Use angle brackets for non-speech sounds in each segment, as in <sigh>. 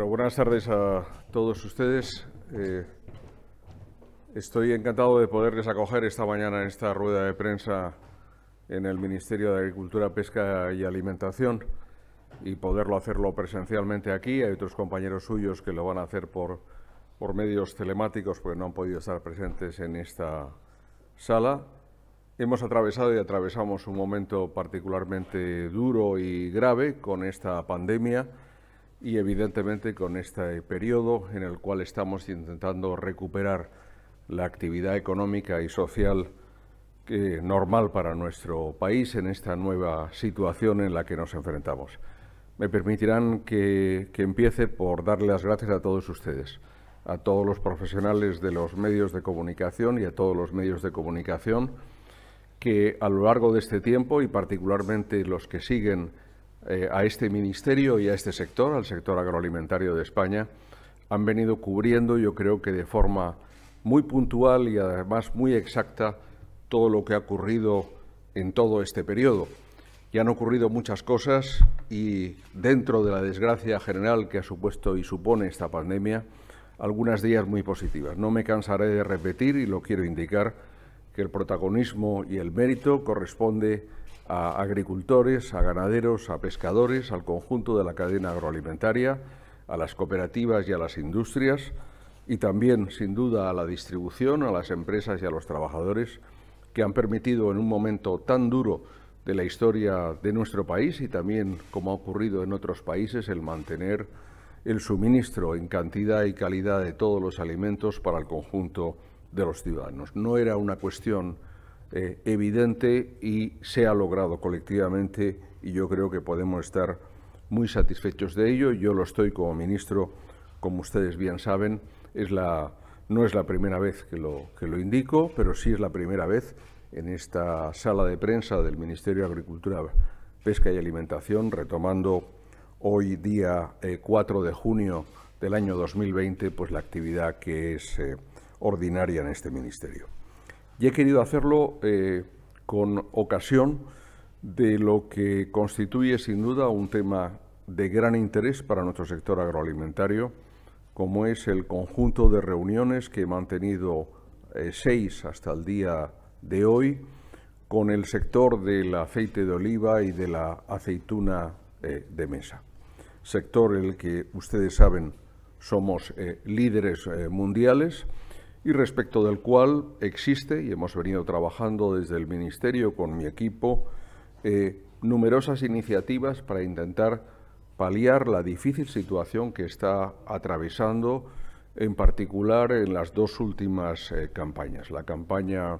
buenas tardes a todos ustedes. Eh, estoy encantado de poderles acoger esta mañana en esta rueda de prensa en el Ministerio de Agricultura, Pesca y Alimentación y poderlo hacerlo presencialmente aquí. Hay otros compañeros suyos que lo van a hacer por, por medios telemáticos pues no han podido estar presentes en esta sala. Hemos atravesado y atravesamos un momento particularmente duro y grave con esta pandemia y evidentemente con este periodo en el cual estamos intentando recuperar la actividad económica y social normal para nuestro país en esta nueva situación en la que nos enfrentamos. Me permitirán que, que empiece por darle las gracias a todos ustedes, a todos los profesionales de los medios de comunicación y a todos los medios de comunicación que a lo largo de este tiempo y particularmente los que siguen eh, a este ministerio y a este sector, al sector agroalimentario de España, han venido cubriendo, yo creo que de forma muy puntual y además muy exacta, todo lo que ha ocurrido en todo este periodo. Y han ocurrido muchas cosas y dentro de la desgracia general que ha supuesto y supone esta pandemia, algunas días muy positivas. No me cansaré de repetir y lo quiero indicar que el protagonismo y el mérito corresponde a agricultores, a ganaderos, a pescadores, al conjunto de la cadena agroalimentaria, a las cooperativas y a las industrias, y también, sin duda, a la distribución, a las empresas y a los trabajadores que han permitido en un momento tan duro de la historia de nuestro país y también, como ha ocurrido en otros países, el mantener el suministro en cantidad y calidad de todos los alimentos para el conjunto de los ciudadanos. No era una cuestión eh, evidente y se ha logrado colectivamente y yo creo que podemos estar muy satisfechos de ello. Yo lo estoy como ministro, como ustedes bien saben, es la, no es la primera vez que lo, que lo indico, pero sí es la primera vez en esta sala de prensa del Ministerio de Agricultura, Pesca y Alimentación, retomando hoy día 4 eh, de junio del año 2020, pues la actividad que es eh, ordinaria en este ministerio. Y he querido hacerlo eh, con ocasión de lo que constituye sin duda un tema de gran interés para nuestro sector agroalimentario, como es el conjunto de reuniones que he mantenido eh, seis hasta el día de hoy con el sector del aceite de oliva y de la aceituna eh, de mesa, sector en el que ustedes saben somos líderes mundiales y respecto del cual existe, y hemos venido trabajando desde el Ministerio con mi equipo, eh, numerosas iniciativas para intentar paliar la difícil situación que está atravesando, en particular en las dos últimas eh, campañas, la campaña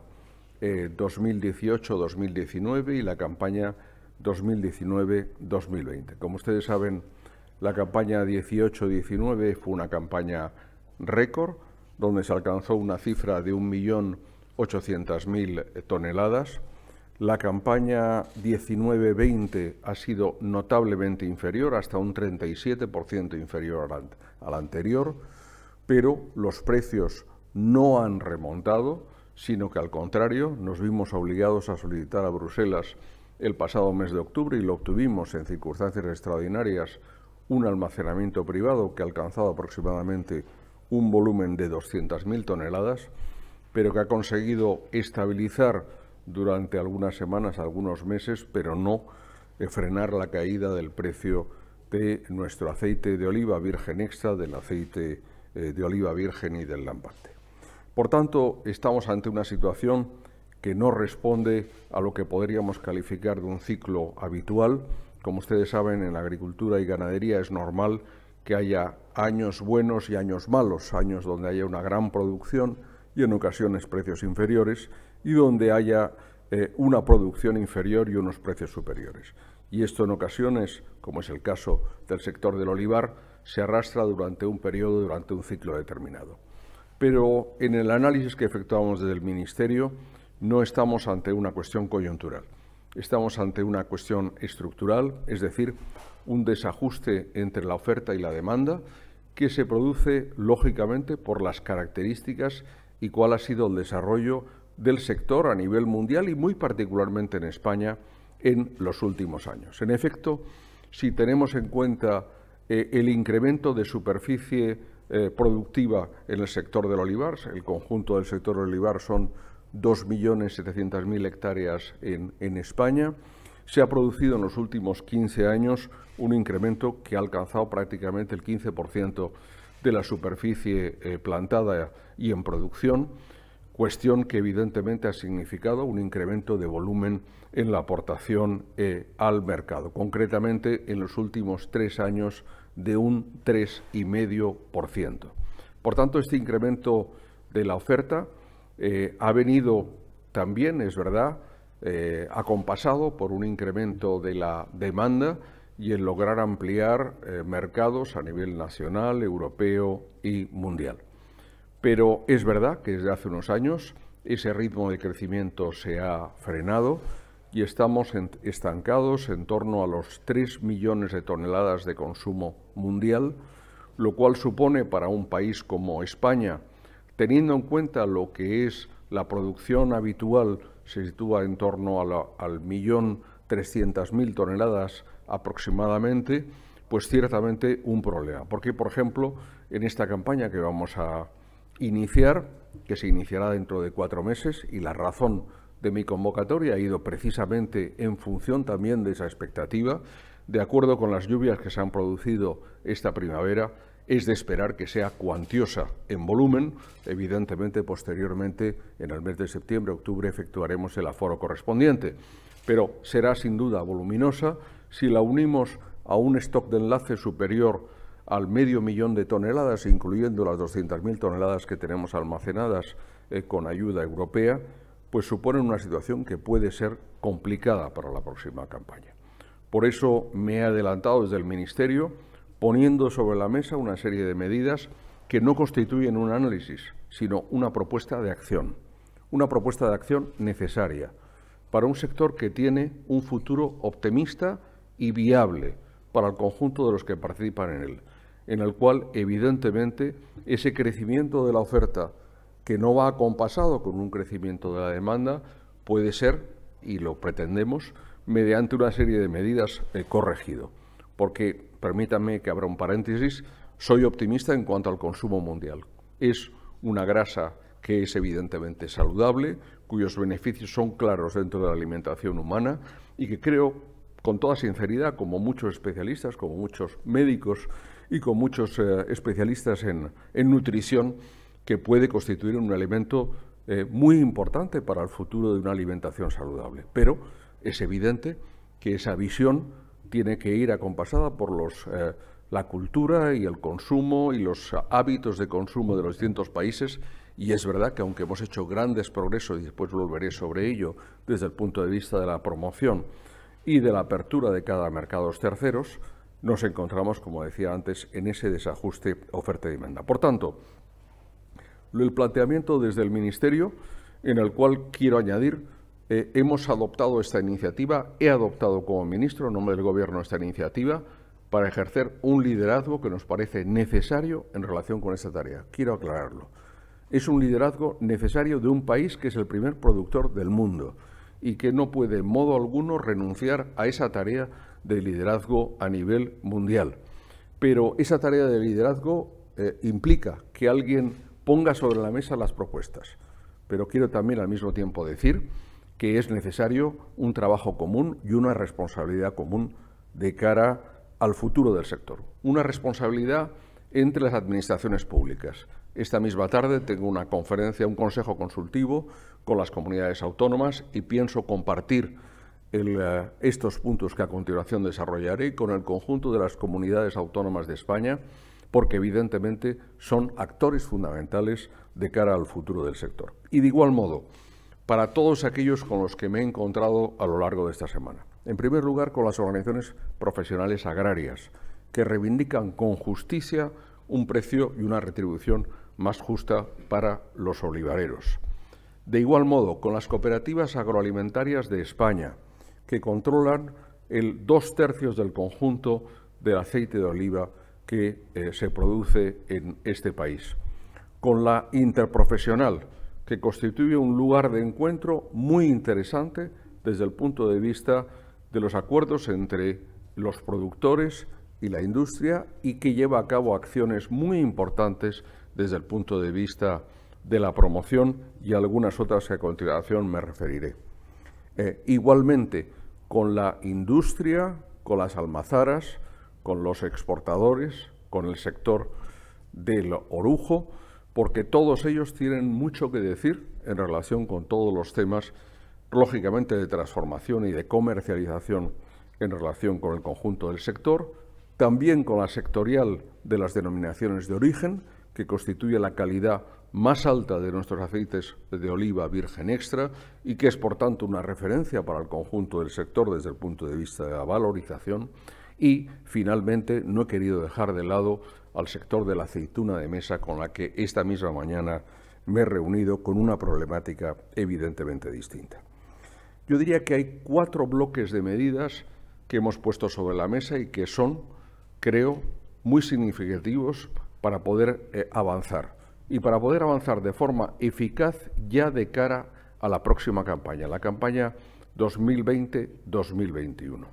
2018-2019 eh, y la campaña 2019-2020. Como ustedes saben, la campaña 18-19 fue una campaña récord, donde se alcanzó una cifra de 1.800.000 toneladas. La campaña 19-20 ha sido notablemente inferior, hasta un 37% inferior al anterior, pero los precios no han remontado, sino que al contrario nos vimos obligados a solicitar a Bruselas el pasado mes de octubre y lo obtuvimos en circunstancias extraordinarias un almacenamiento privado que ha alcanzado aproximadamente un volumen de 200.000 toneladas, pero que ha conseguido estabilizar durante algunas semanas, algunos meses, pero no eh, frenar la caída del precio de nuestro aceite de oliva virgen extra, del aceite eh, de oliva virgen y del lampante. Por tanto, estamos ante una situación que no responde a lo que podríamos calificar de un ciclo habitual. Como ustedes saben, en la agricultura y ganadería es normal que haya años buenos y años malos, años donde haya una gran producción y en ocasiones precios inferiores, y donde haya eh, una producción inferior y unos precios superiores. Y esto en ocasiones, como es el caso del sector del olivar, se arrastra durante un periodo, durante un ciclo determinado. Pero en el análisis que efectuamos desde el Ministerio no estamos ante una cuestión coyuntural, estamos ante una cuestión estructural, es decir, un desajuste entre la oferta y la demanda que se produce lógicamente por las características y cuál ha sido el desarrollo del sector a nivel mundial y muy particularmente en España en los últimos años. En efecto, si tenemos en cuenta eh, el incremento de superficie eh, productiva en el sector del olivar, el conjunto del sector olivar son 2.700.000 hectáreas en España, se ha producido en los últimos 15 años un incremento que ha alcanzado prácticamente el 15% de la superficie eh, plantada y en producción, cuestión que evidentemente ha significado un incremento de volumen en la aportación eh, al mercado, concretamente en los últimos tres años de un 3,5%. Por tanto, este incremento de la oferta eh, ha venido también, es verdad, eh, acompasado por un incremento de la demanda y el lograr ampliar eh, mercados a nivel nacional, europeo y mundial. Pero es verdad que desde hace unos años ese ritmo de crecimiento se ha frenado y estamos estancados en torno a los 3 millones de toneladas de consumo mundial, lo cual supone para un país como España, teniendo en cuenta lo que es la producción habitual se sitúa en torno al millón trescientas toneladas aproximadamente, pues ciertamente un problema. Porque, por ejemplo, en esta campaña que vamos a iniciar, que se iniciará dentro de cuatro meses, y la razón de mi convocatoria ha ido precisamente en función también de esa expectativa, de acuerdo con las lluvias que se han producido esta primavera, es de esperar que sea cuantiosa en volumen. Evidentemente, posteriormente, en el mes de septiembre, octubre, efectuaremos el aforo correspondiente. Pero será sin duda voluminosa si la unimos a un stock de enlace superior al medio millón de toneladas, incluyendo las 200.000 toneladas que tenemos almacenadas eh, con ayuda europea, pues supone una situación que puede ser complicada para la próxima campaña. Por eso me he adelantado desde el Ministerio poniendo sobre la mesa una serie de medidas que no constituyen un análisis, sino una propuesta de acción, una propuesta de acción necesaria para un sector que tiene un futuro optimista y viable para el conjunto de los que participan en él, en el cual evidentemente ese crecimiento de la oferta que no va acompasado con un crecimiento de la demanda puede ser, y lo pretendemos, mediante una serie de medidas eh, corregido. Porque permítanme que abra un paréntesis, soy optimista en cuanto al consumo mundial. Es una grasa que es evidentemente saludable, cuyos beneficios son claros dentro de la alimentación humana y que creo, con toda sinceridad, como muchos especialistas, como muchos médicos y con muchos eh, especialistas en, nutrición, que puede constituir un elemento eh, muy importante para el futuro de una alimentación saludable. Pero es evidente que esa visión tiene que ir acompasada por eh, la cultura y el consumo y los hábitos de consumo de los distintos países. Y es verdad que aunque hemos hecho grandes progresos, y después volveré sobre ello, desde el punto de vista de la promoción y de la apertura de cada mercado terceros, nos encontramos, como decía antes, en ese desajuste oferta y demanda. Por tanto, el planteamiento desde el Ministerio, en el cual quiero añadir eh, hemos adoptado esta iniciativa, he adoptado como ministro en nombre del Gobierno esta iniciativa para ejercer un liderazgo que nos parece necesario en relación con esta tarea. Quiero aclararlo. Es un liderazgo necesario de un país que es el primer productor del mundo y que no puede en modo alguno renunciar a esa tarea de liderazgo a nivel mundial. Pero esa tarea de liderazgo eh, implica que alguien ponga sobre la mesa las propuestas. Pero quiero también al mismo tiempo decir que es necesario un trabajo común y una responsabilidad común de cara al futuro del sector. Una responsabilidad entre las administraciones públicas. Esta misma tarde tengo una conferencia, un consejo consultivo con las comunidades autónomas y pienso compartir eh, estos puntos que a continuación desarrollaré con el conjunto de las comunidades autónomas de España, porque evidentemente son actores fundamentales de cara al futuro del sector. Y de igual modo, para todos aquellos con los que me he encontrado a lo largo de esta semana. En primer lugar, con las organizaciones profesionales agrarias, que reivindican con justicia un precio y una retribución más justa para los olivareros. De igual modo, con las cooperativas agroalimentarias de España, que controlan el dos tercios del conjunto del aceite de oliva que eh, se produce en este país. Con la interprofesional, que constituye un lugar de encuentro muy interesante desde el punto de vista de los acuerdos entre los productores y la industria y que lleva a cabo acciones muy importantes desde el punto de vista de la promoción y algunas otras que a continuación me referiré. Eh, igualmente, con la industria, con las almazaras, con los exportadores, con el sector del orujo, porque todos ellos tienen mucho que decir en relación con todos los temas, lógicamente, de transformación y de comercialización en relación con el conjunto del sector, también con la sectorial de las denominaciones de origen, que constituye la calidad más alta de nuestros aceites de oliva virgen extra y que es, por tanto, una referencia para el conjunto del sector desde el punto de vista de la valorización. Y, finalmente, no he querido dejar de lado al sector de la aceituna de mesa con la que esta misma mañana me he reunido con una problemática evidentemente distinta. Yo diría que hay cuatro bloques de medidas que hemos puesto sobre la mesa y que son, creo, muy significativos para poder eh, avanzar y para poder avanzar de forma eficaz ya de cara a la próxima campaña, la campaña 2020-2021.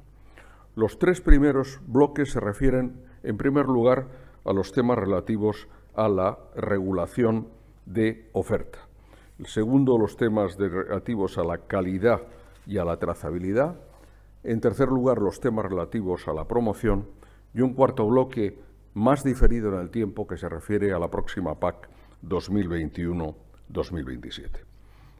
Los tres primeros bloques se refieren, en primer lugar, a los temas relativos a la regulación de oferta. El segundo, los temas relativos a la calidad y a la trazabilidad. En tercer lugar, los temas relativos a la promoción. Y un cuarto bloque más diferido en el tiempo que se refiere a la próxima PAC 2021-2027.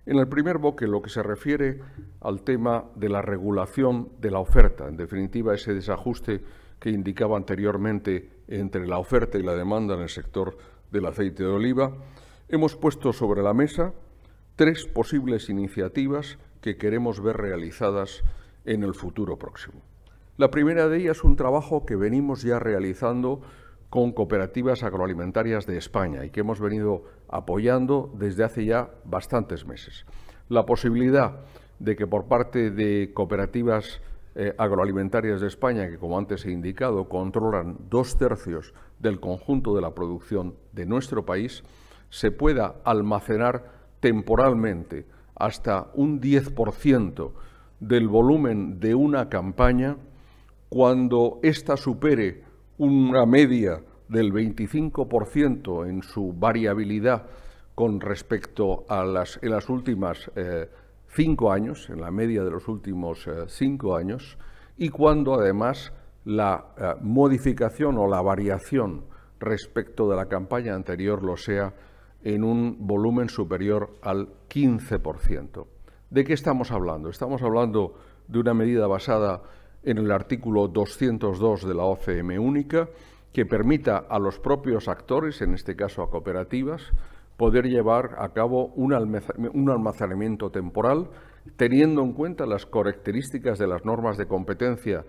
En el primer bloque, lo que se refiere al tema de la regulación de la oferta, en definitiva ese desajuste que indicaba anteriormente entre la oferta y la demanda en el sector del aceite de oliva, hemos puesto sobre la mesa tres posibles iniciativas que queremos ver realizadas en el futuro próximo. La primera de ellas es un trabajo que venimos ya realizando con cooperativas agroalimentarias de España y que hemos venido apoyando desde hace ya bastantes meses. La posibilidad de que por parte de cooperativas eh, agroalimentarias de España, que como antes he indicado, controlan dos tercios del conjunto de la producción de nuestro país, se pueda almacenar temporalmente hasta un 10% del volumen de una campaña cuando ésta supere una media del 25% en su variabilidad con respecto a las, las últimas eh, cinco años, en la media de los últimos eh, cinco años, y cuando además la eh, modificación o la variación respecto de la campaña anterior lo sea en un volumen superior al 15%. ¿De qué estamos hablando? Estamos hablando de una medida basada en el artículo 202 de la OCM única que permita a los propios actores, en este caso a cooperativas, poder llevar a cabo un, almacenamiento temporal teniendo en cuenta las características de las normas de competencia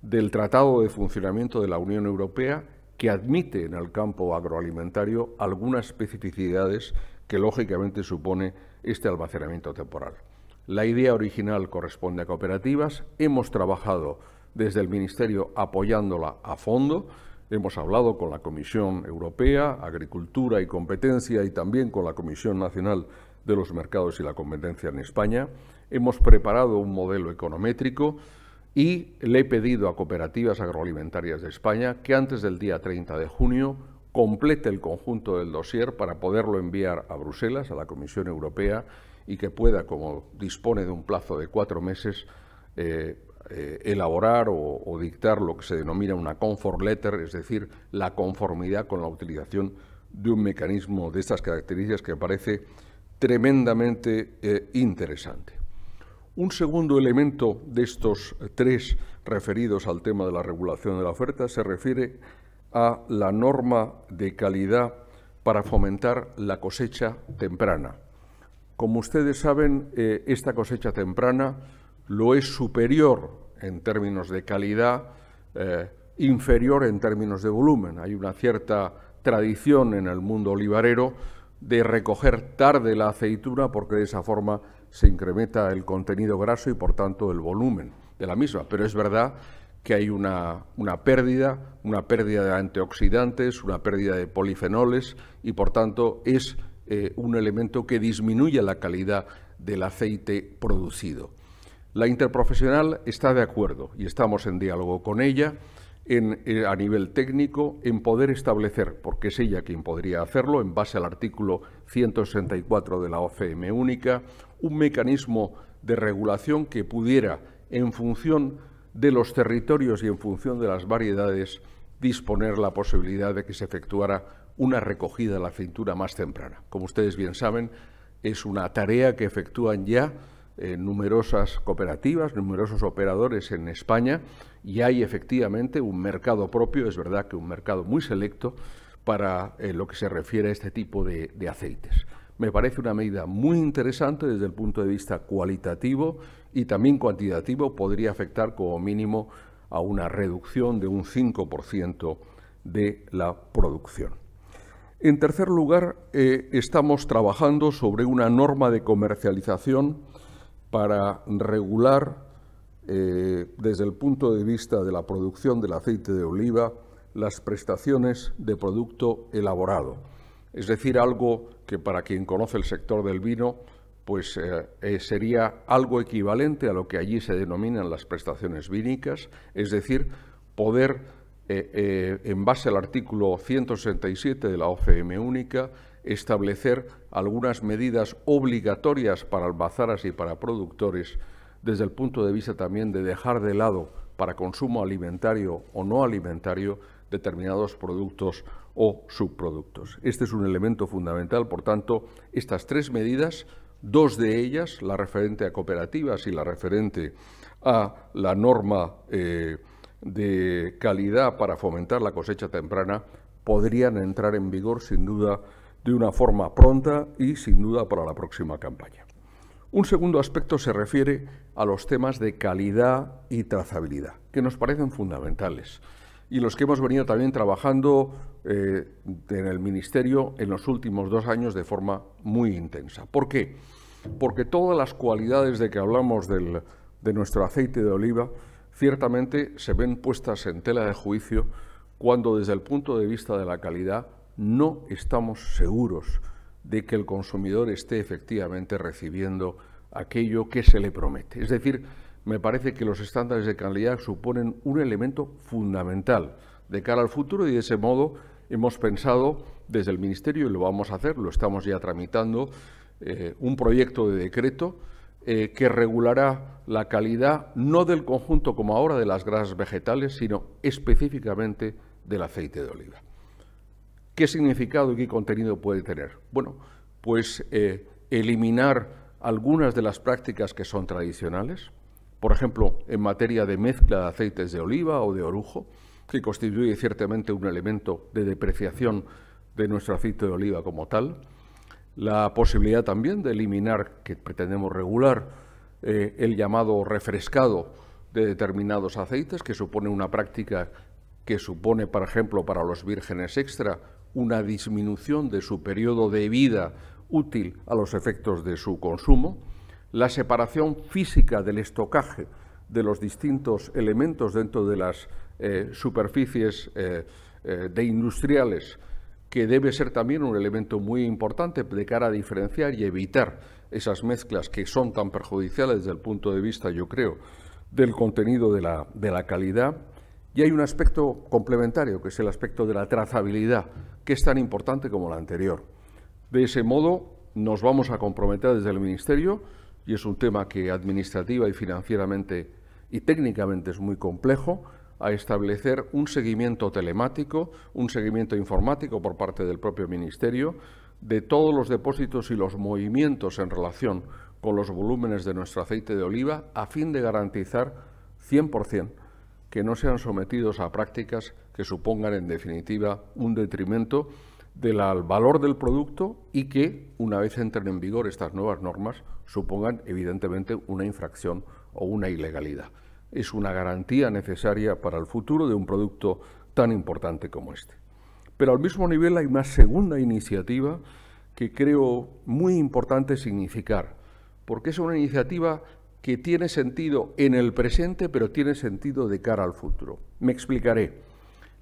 del Tratado de Funcionamiento de la Unión Europea que admite en el campo agroalimentario algunas especificidades que lógicamente supone este almacenamiento temporal. La idea original corresponde a cooperativas, hemos trabajado desde el Ministerio apoyándola a fondo, Hemos hablado con la Comisión Europea, Agricultura y Competencia y también con la Comisión Nacional de los Mercados y la Competencia en España. Hemos preparado un modelo econométrico y le he pedido a Cooperativas Agroalimentarias de España que antes del día 30 de junio complete el conjunto del dossier para poderlo enviar a Bruselas, a la Comisión Europea, y que pueda, como dispone de un plazo de cuatro meses, eh, eh, elaborar o, dictar lo que se denomina una comfort letter, es decir, la conformidad con la utilización de un mecanismo de estas características que parece tremendamente eh, interesante. Un segundo elemento de estos tres referidos al tema de la regulación de la oferta se refiere a la norma de calidad para fomentar la cosecha temprana. Como ustedes saben, eh, esta cosecha temprana lo es superior en términos de calidad, eh, inferior en términos de volumen. Hay una cierta tradición en el mundo olivarero de recoger tarde la aceituna porque de esa forma se incrementa el contenido graso y por tanto el volumen de la misma. Pero es verdad que hay una, pérdida, una pérdida de antioxidantes, una pérdida de polifenoles y por tanto es eh, un elemento que disminuye la calidad del aceite producido. La interprofesional está de acuerdo y estamos en diálogo con ella eh, a nivel técnico en poder establecer, porque es ella quien podría hacerlo, en base al artículo 164 de la OCM única, un mecanismo de regulación que pudiera, en función de los territorios y en función de las variedades, disponer la posibilidad de que se efectuara una recogida a la cintura más temprana. Como ustedes bien saben, es una tarea que efectúan ya eh, numerosas cooperativas, numerosos operadores en España y hay efectivamente un mercado propio, es verdad que un mercado muy selecto para eh, lo que se refiere a este tipo de, aceites. Me parece una medida muy interesante desde el punto de vista cualitativo y también cuantitativo, podría afectar como mínimo a una reducción de un 5% de la producción. En tercer lugar, eh, estamos trabajando sobre una norma de comercialización para regular eh, desde el punto de vista de la producción del aceite de oliva las prestaciones de producto elaborado. Es decir, algo que para quien conoce el sector del vino, pues eh, eh, sería algo equivalente a lo que allí se denominan las prestaciones vínicas, es decir, poder, en base al artículo 167 de la OCM única, establecer algunas medidas obligatorias para almazaras y para productores, desde el punto de vista también de dejar de lado para consumo alimentario o no alimentario determinados productos o subproductos. Este es un elemento fundamental, por tanto, estas tres medidas, dos de ellas, la referente a cooperativas y la referente a la norma eh, de calidad para fomentar la cosecha temprana, podrían entrar en vigor sin duda de una forma pronta y sin duda para la próxima campaña. Un segundo aspecto se refiere a los temas de calidad y trazabilidad, que nos parecen fundamentales y los que hemos venido también trabajando eh, en el Ministerio en los últimos dos años de forma muy intensa. ¿Por qué? Porque todas las cualidades de que hablamos de nuestro aceite de oliva ciertamente se ven puestas en tela de juicio cuando desde el punto de vista de la calidad no estamos seguros de que el consumidor esté efectivamente recibiendo aquello que se le promete. Es decir, me parece que los estándares de calidad suponen un elemento fundamental de cara al futuro y de ese modo hemos pensado desde el Ministerio, y lo vamos a hacer, lo estamos ya tramitando, eh, un proyecto de decreto eh, que regulará la calidad no del conjunto como ahora de las grasas vegetales, sino específicamente del aceite de oliva. ¿Qué significado y qué contenido puede tener? Bueno, pues eh, eliminar algunas de las prácticas que son tradicionales, por ejemplo, en materia de mezcla de aceites de oliva o de orujo, que constituye ciertamente un elemento de depreciación de nuestro aceite de oliva como tal, la posibilidad también de eliminar, que pretendemos regular, eh, el llamado refrescado de determinados aceites, que supone una práctica que supone, por ejemplo, para los vírgenes extra, una disminución de su periodo de vida útil a los efectos de su consumo, la separación física del estocaje de los distintos elementos dentro de las eh, superficies eh, eh, de industriales, que debe ser también un elemento muy importante de cara a diferenciar y evitar esas mezclas que son tan perjudiciales desde el punto de vista, yo creo, del contenido de la calidad y hay un aspecto complementario, que es el aspecto de la trazabilidad, que es tan importante como la anterior. De ese modo, nos vamos a comprometer desde el Ministerio, y es un tema que administrativa y financieramente y técnicamente es muy complejo, a establecer un seguimiento telemático, un seguimiento informático por parte del propio Ministerio de todos los depósitos y los movimientos en relación con los volúmenes de nuestro aceite de oliva a fin de garantizar 100% que no sean sometidos a prácticas que supongan en definitiva un detrimento del valor del producto y que, una vez entren en vigor estas nuevas normas, supongan evidentemente una infracción o una ilegalidad. Es una garantía necesaria para el futuro de un producto tan importante como este. Pero al mismo nivel hay una segunda iniciativa que creo muy importante significar, porque es una iniciativa que tiene sentido en el presente, pero tiene sentido de cara al futuro. Me explicaré.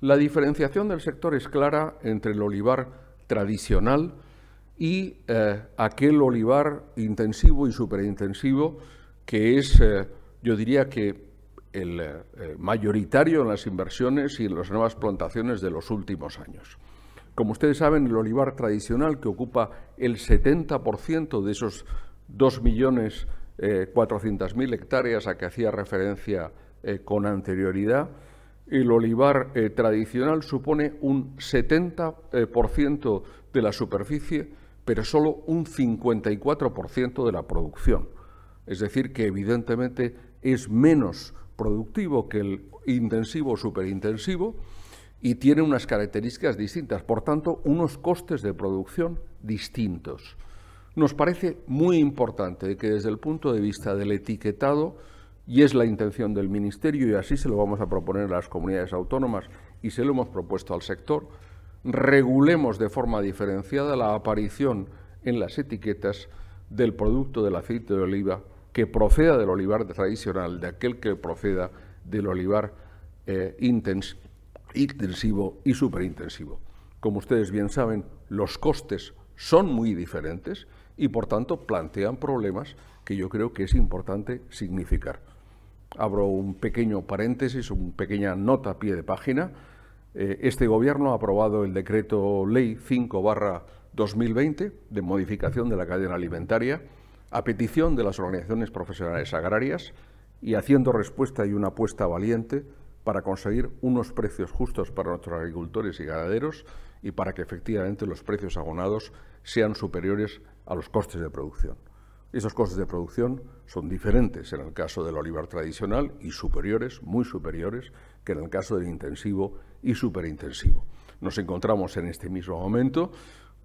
La diferenciación del sector es clara entre el olivar tradicional y eh, aquel olivar intensivo y superintensivo que es, eh, yo diría que el eh, mayoritario en las inversiones y en las nuevas plantaciones de los últimos años. Como ustedes saben, el olivar tradicional, que ocupa el 70% de esos 2 millones de 400.000 eh, hectáreas a que hacía referencia eh, con anterioridad. El olivar eh, tradicional supone un 70% de la superficie, pero solo un 54% de la producción. Es decir, que evidentemente es menos productivo que el intensivo o superintensivo y tiene unas características distintas, por tanto, unos costes de producción distintos. Nos parece muy importante que desde el punto de vista del etiquetado, y es la intención del Ministerio, y así se lo vamos a proponer a las comunidades autónomas y se lo hemos propuesto al sector, regulemos de forma diferenciada la aparición en las etiquetas del producto del aceite de oliva que proceda del olivar tradicional, de aquel que proceda del olivar eh, intensivo y superintensivo. Como ustedes bien saben, los costes son muy diferentes y por tanto plantean problemas que yo creo que es importante significar. Abro un pequeño paréntesis, una pequeña nota a pie de página. Eh, este Gobierno ha aprobado el decreto Ley 5-2020 de modificación de la cadena alimentaria a petición de las organizaciones profesionales agrarias y haciendo respuesta y una apuesta valiente para conseguir unos precios justos para nuestros agricultores y ganaderos y para que efectivamente los precios agonados sean superiores a los costes de producción. Esos costes de producción son diferentes en el caso del olivar tradicional y superiores, muy superiores, que en el caso del intensivo y superintensivo. Nos encontramos en este mismo momento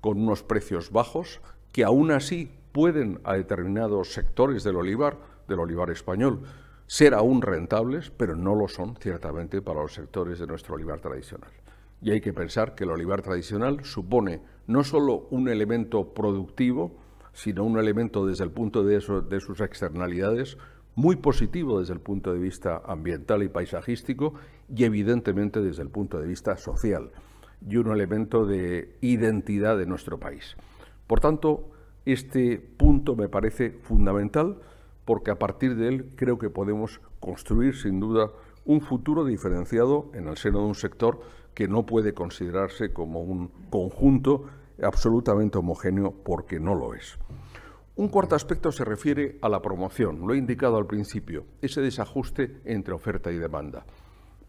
con unos precios bajos que aún así pueden a determinados sectores del olivar, del olivar español, ser aún rentables, pero no lo son ciertamente para los sectores de nuestro olivar tradicional. Y hay que pensar que el olivar tradicional supone no solo un elemento productivo, sino un elemento desde el punto de, vista de sus externalidades muy positivo desde el punto de vista ambiental y paisajístico y evidentemente desde el punto de vista social y un elemento de identidad de nuestro país. Por tanto, este punto me parece fundamental porque a partir de él creo que podemos construir sin duda un futuro diferenciado en el seno de un sector que no puede considerarse como un conjunto absolutamente homogéneo porque no lo es. Un cuarto aspecto se refiere a la promoción, lo he indicado al principio, ese desajuste entre oferta y demanda.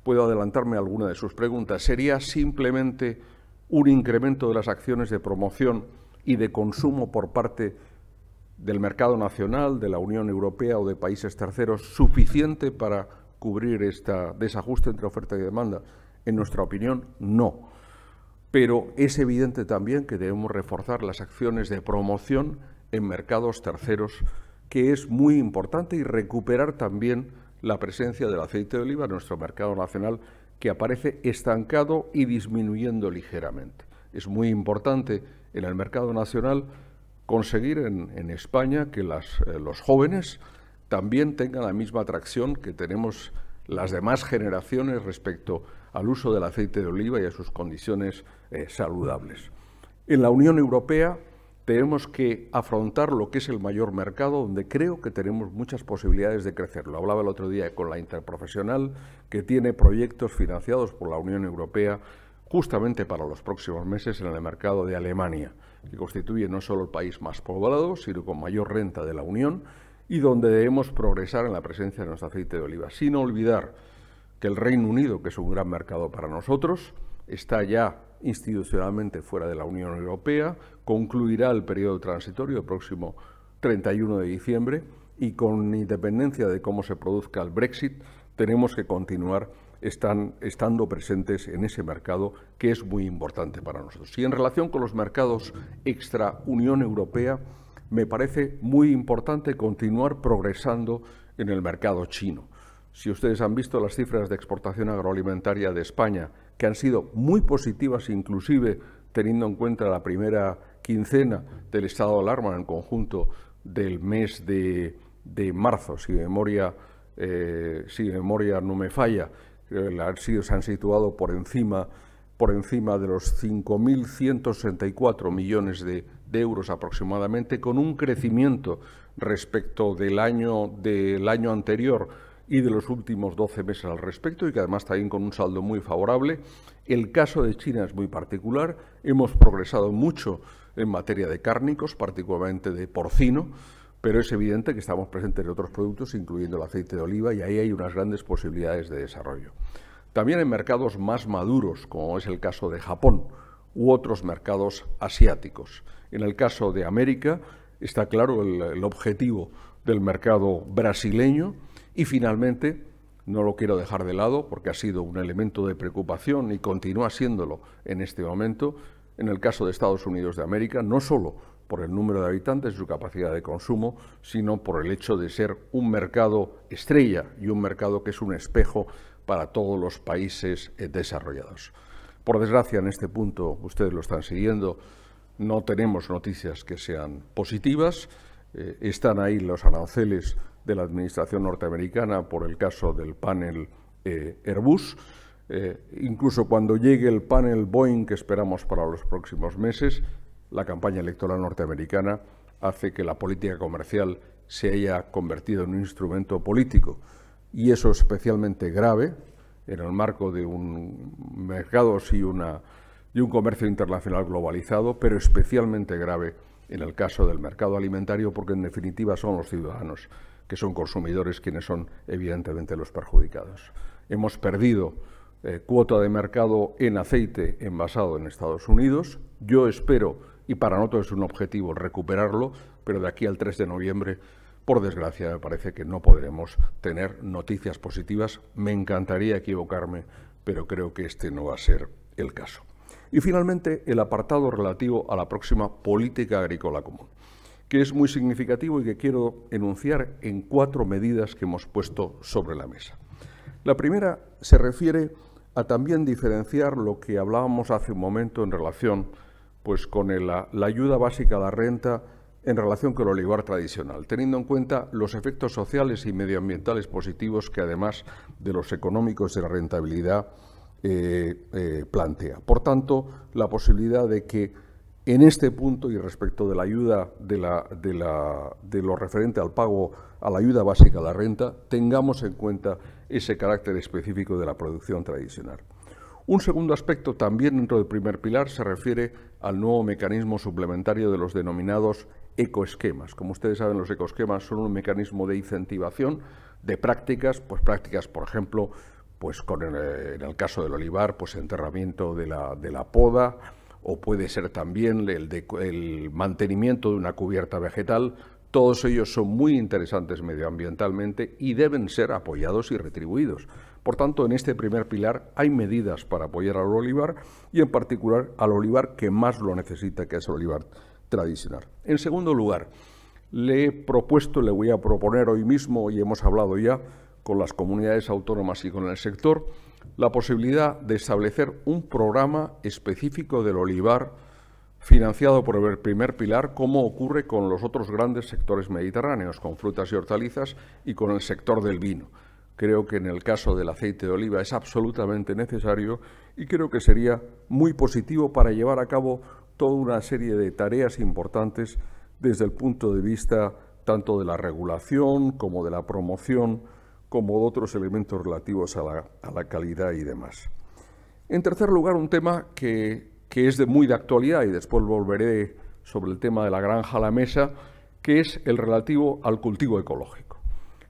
Puedo adelantarme a alguna de sus preguntas. ¿Sería simplemente un incremento de las acciones de promoción y de consumo por parte del mercado nacional, de la Unión Europea o de países terceros suficiente para cubrir este desajuste entre oferta y demanda? En nuestra opinión, no. Pero es evidente también que debemos reforzar las acciones de promoción en mercados terceros, que es muy importante, y recuperar también la presencia del aceite de oliva en nuestro mercado nacional, que aparece estancado y disminuyendo ligeramente. Es muy importante en el mercado nacional conseguir en, España que las, eh, los jóvenes también tengan la misma atracción que tenemos las demás generaciones respecto a al uso del aceite de oliva y a sus condiciones eh, saludables. En la Unión Europea tenemos que afrontar lo que es el mayor mercado, donde creo que tenemos muchas posibilidades de crecer. Lo hablaba el otro día con la interprofesional, que tiene proyectos financiados por la Unión Europea justamente para los próximos meses en el mercado de Alemania, que constituye no solo el país más poblado, sino con mayor renta de la Unión, y donde debemos progresar en la presencia de nuestro aceite de oliva, sin olvidar el Reino Unido, que es un gran mercado para nosotros, está ya institucionalmente fuera de la Unión Europea, concluirá el periodo transitorio el próximo 31 de diciembre y con independencia de cómo se produzca el Brexit, tenemos que continuar estando presentes en ese mercado que es muy importante para nosotros. Y en relación con los mercados extra Unión Europea, me parece muy importante continuar progresando en el mercado chino si ustedes han visto las cifras de exportación agroalimentaria de España, que han sido muy positivas inclusive teniendo en cuenta la primera quincena del estado de alarma en conjunto del mes de, marzo, si memoria, eh, memoria no me falla, eh, se han situado por encima, por encima de los 5.164 millones de, de, euros aproximadamente, con un crecimiento respecto del año, del año anterior y de los últimos 12 meses al respecto y que además también con un saldo muy favorable. El caso de China es muy particular. Hemos progresado mucho en materia de cárnicos, particularmente de porcino, pero es evidente que estamos presentes en otros productos, incluyendo el aceite de oliva, y ahí hay unas grandes posibilidades de desarrollo. También en mercados más maduros, como es el caso de Japón u otros mercados asiáticos. En el caso de América, está claro el objetivo del mercado brasileño, y finalmente, no lo quiero dejar de lado porque ha sido un elemento de preocupación y continúa siéndolo en este momento, en el caso de Estados Unidos de América, no solo por el número de habitantes y su capacidad de consumo, sino por el hecho de ser un mercado estrella y un mercado que es un espejo para todos los países eh, desarrollados. Por desgracia, en este punto, ustedes lo están siguiendo, no tenemos noticias que sean positivas, eh, están ahí los aranceles de la administración norteamericana por el caso del panel eh, Airbus. Eh, incluso cuando llegue el panel Boeing que esperamos para los próximos meses, la campaña electoral norteamericana hace que la política comercial se haya convertido en un instrumento político. Y eso es especialmente grave en el marco de un mercado y, una, y un comercio internacional globalizado, pero especialmente grave en el caso del mercado alimentario, porque en definitiva son los ciudadanos que son consumidores quienes son evidentemente los perjudicados. Hemos perdido eh, cuota de mercado en aceite envasado en Estados Unidos. Yo espero, y para nosotros es un objetivo recuperarlo, pero de aquí al 3 de noviembre, por desgracia, me parece que no podremos tener noticias positivas. Me encantaría equivocarme, pero creo que este no va a ser el caso. Y finalmente, el apartado relativo a la próxima política agrícola común que es muy significativo y que quiero enunciar en cuatro medidas que hemos puesto sobre la mesa. La primera se refiere a también diferenciar lo que hablábamos hace un momento en relación pues, con la, ayuda básica a la renta en relación con el olivar tradicional, teniendo en cuenta los efectos sociales y medioambientales positivos que además de los económicos de la rentabilidad eh, eh, plantea. Por tanto, la posibilidad de que en este punto y respecto de la ayuda de, lo referente al pago a la ayuda básica a la renta, tengamos en cuenta ese carácter específico de la producción tradicional. Un segundo aspecto, también dentro del primer pilar, se refiere al nuevo mecanismo suplementario de los denominados ecoesquemas. Como ustedes saben, los ecoesquemas son un mecanismo de incentivación de prácticas, pues prácticas, por ejemplo, pues eh, en el caso del olivar, pues enterramiento de la poda, o puede ser también el, mantenimiento de una cubierta vegetal, todos ellos son muy interesantes medioambientalmente y deben ser apoyados y retribuidos. Por tanto, en este primer pilar hay medidas para apoyar al olivar y en particular al olivar que más lo necesita, que es el olivar tradicional. En segundo lugar, le he propuesto, le voy a proponer hoy mismo, y hemos hablado ya con las comunidades autónomas y con el sector, la posibilidad de establecer un programa específico del olivar financiado por el primer pilar, como ocurre con los otros grandes sectores mediterráneos, con frutas y hortalizas y con el sector del vino. Creo que en el caso del aceite de oliva es absolutamente necesario y creo que sería muy positivo para llevar a cabo toda una serie de tareas importantes desde el punto de vista tanto de la regulación como de la promoción como otros elementos relativos a la, calidad y demás. En tercer lugar, un tema que, es de muy de actualidad y después volveré sobre el tema de la granja a la mesa, que es el relativo al cultivo ecológico.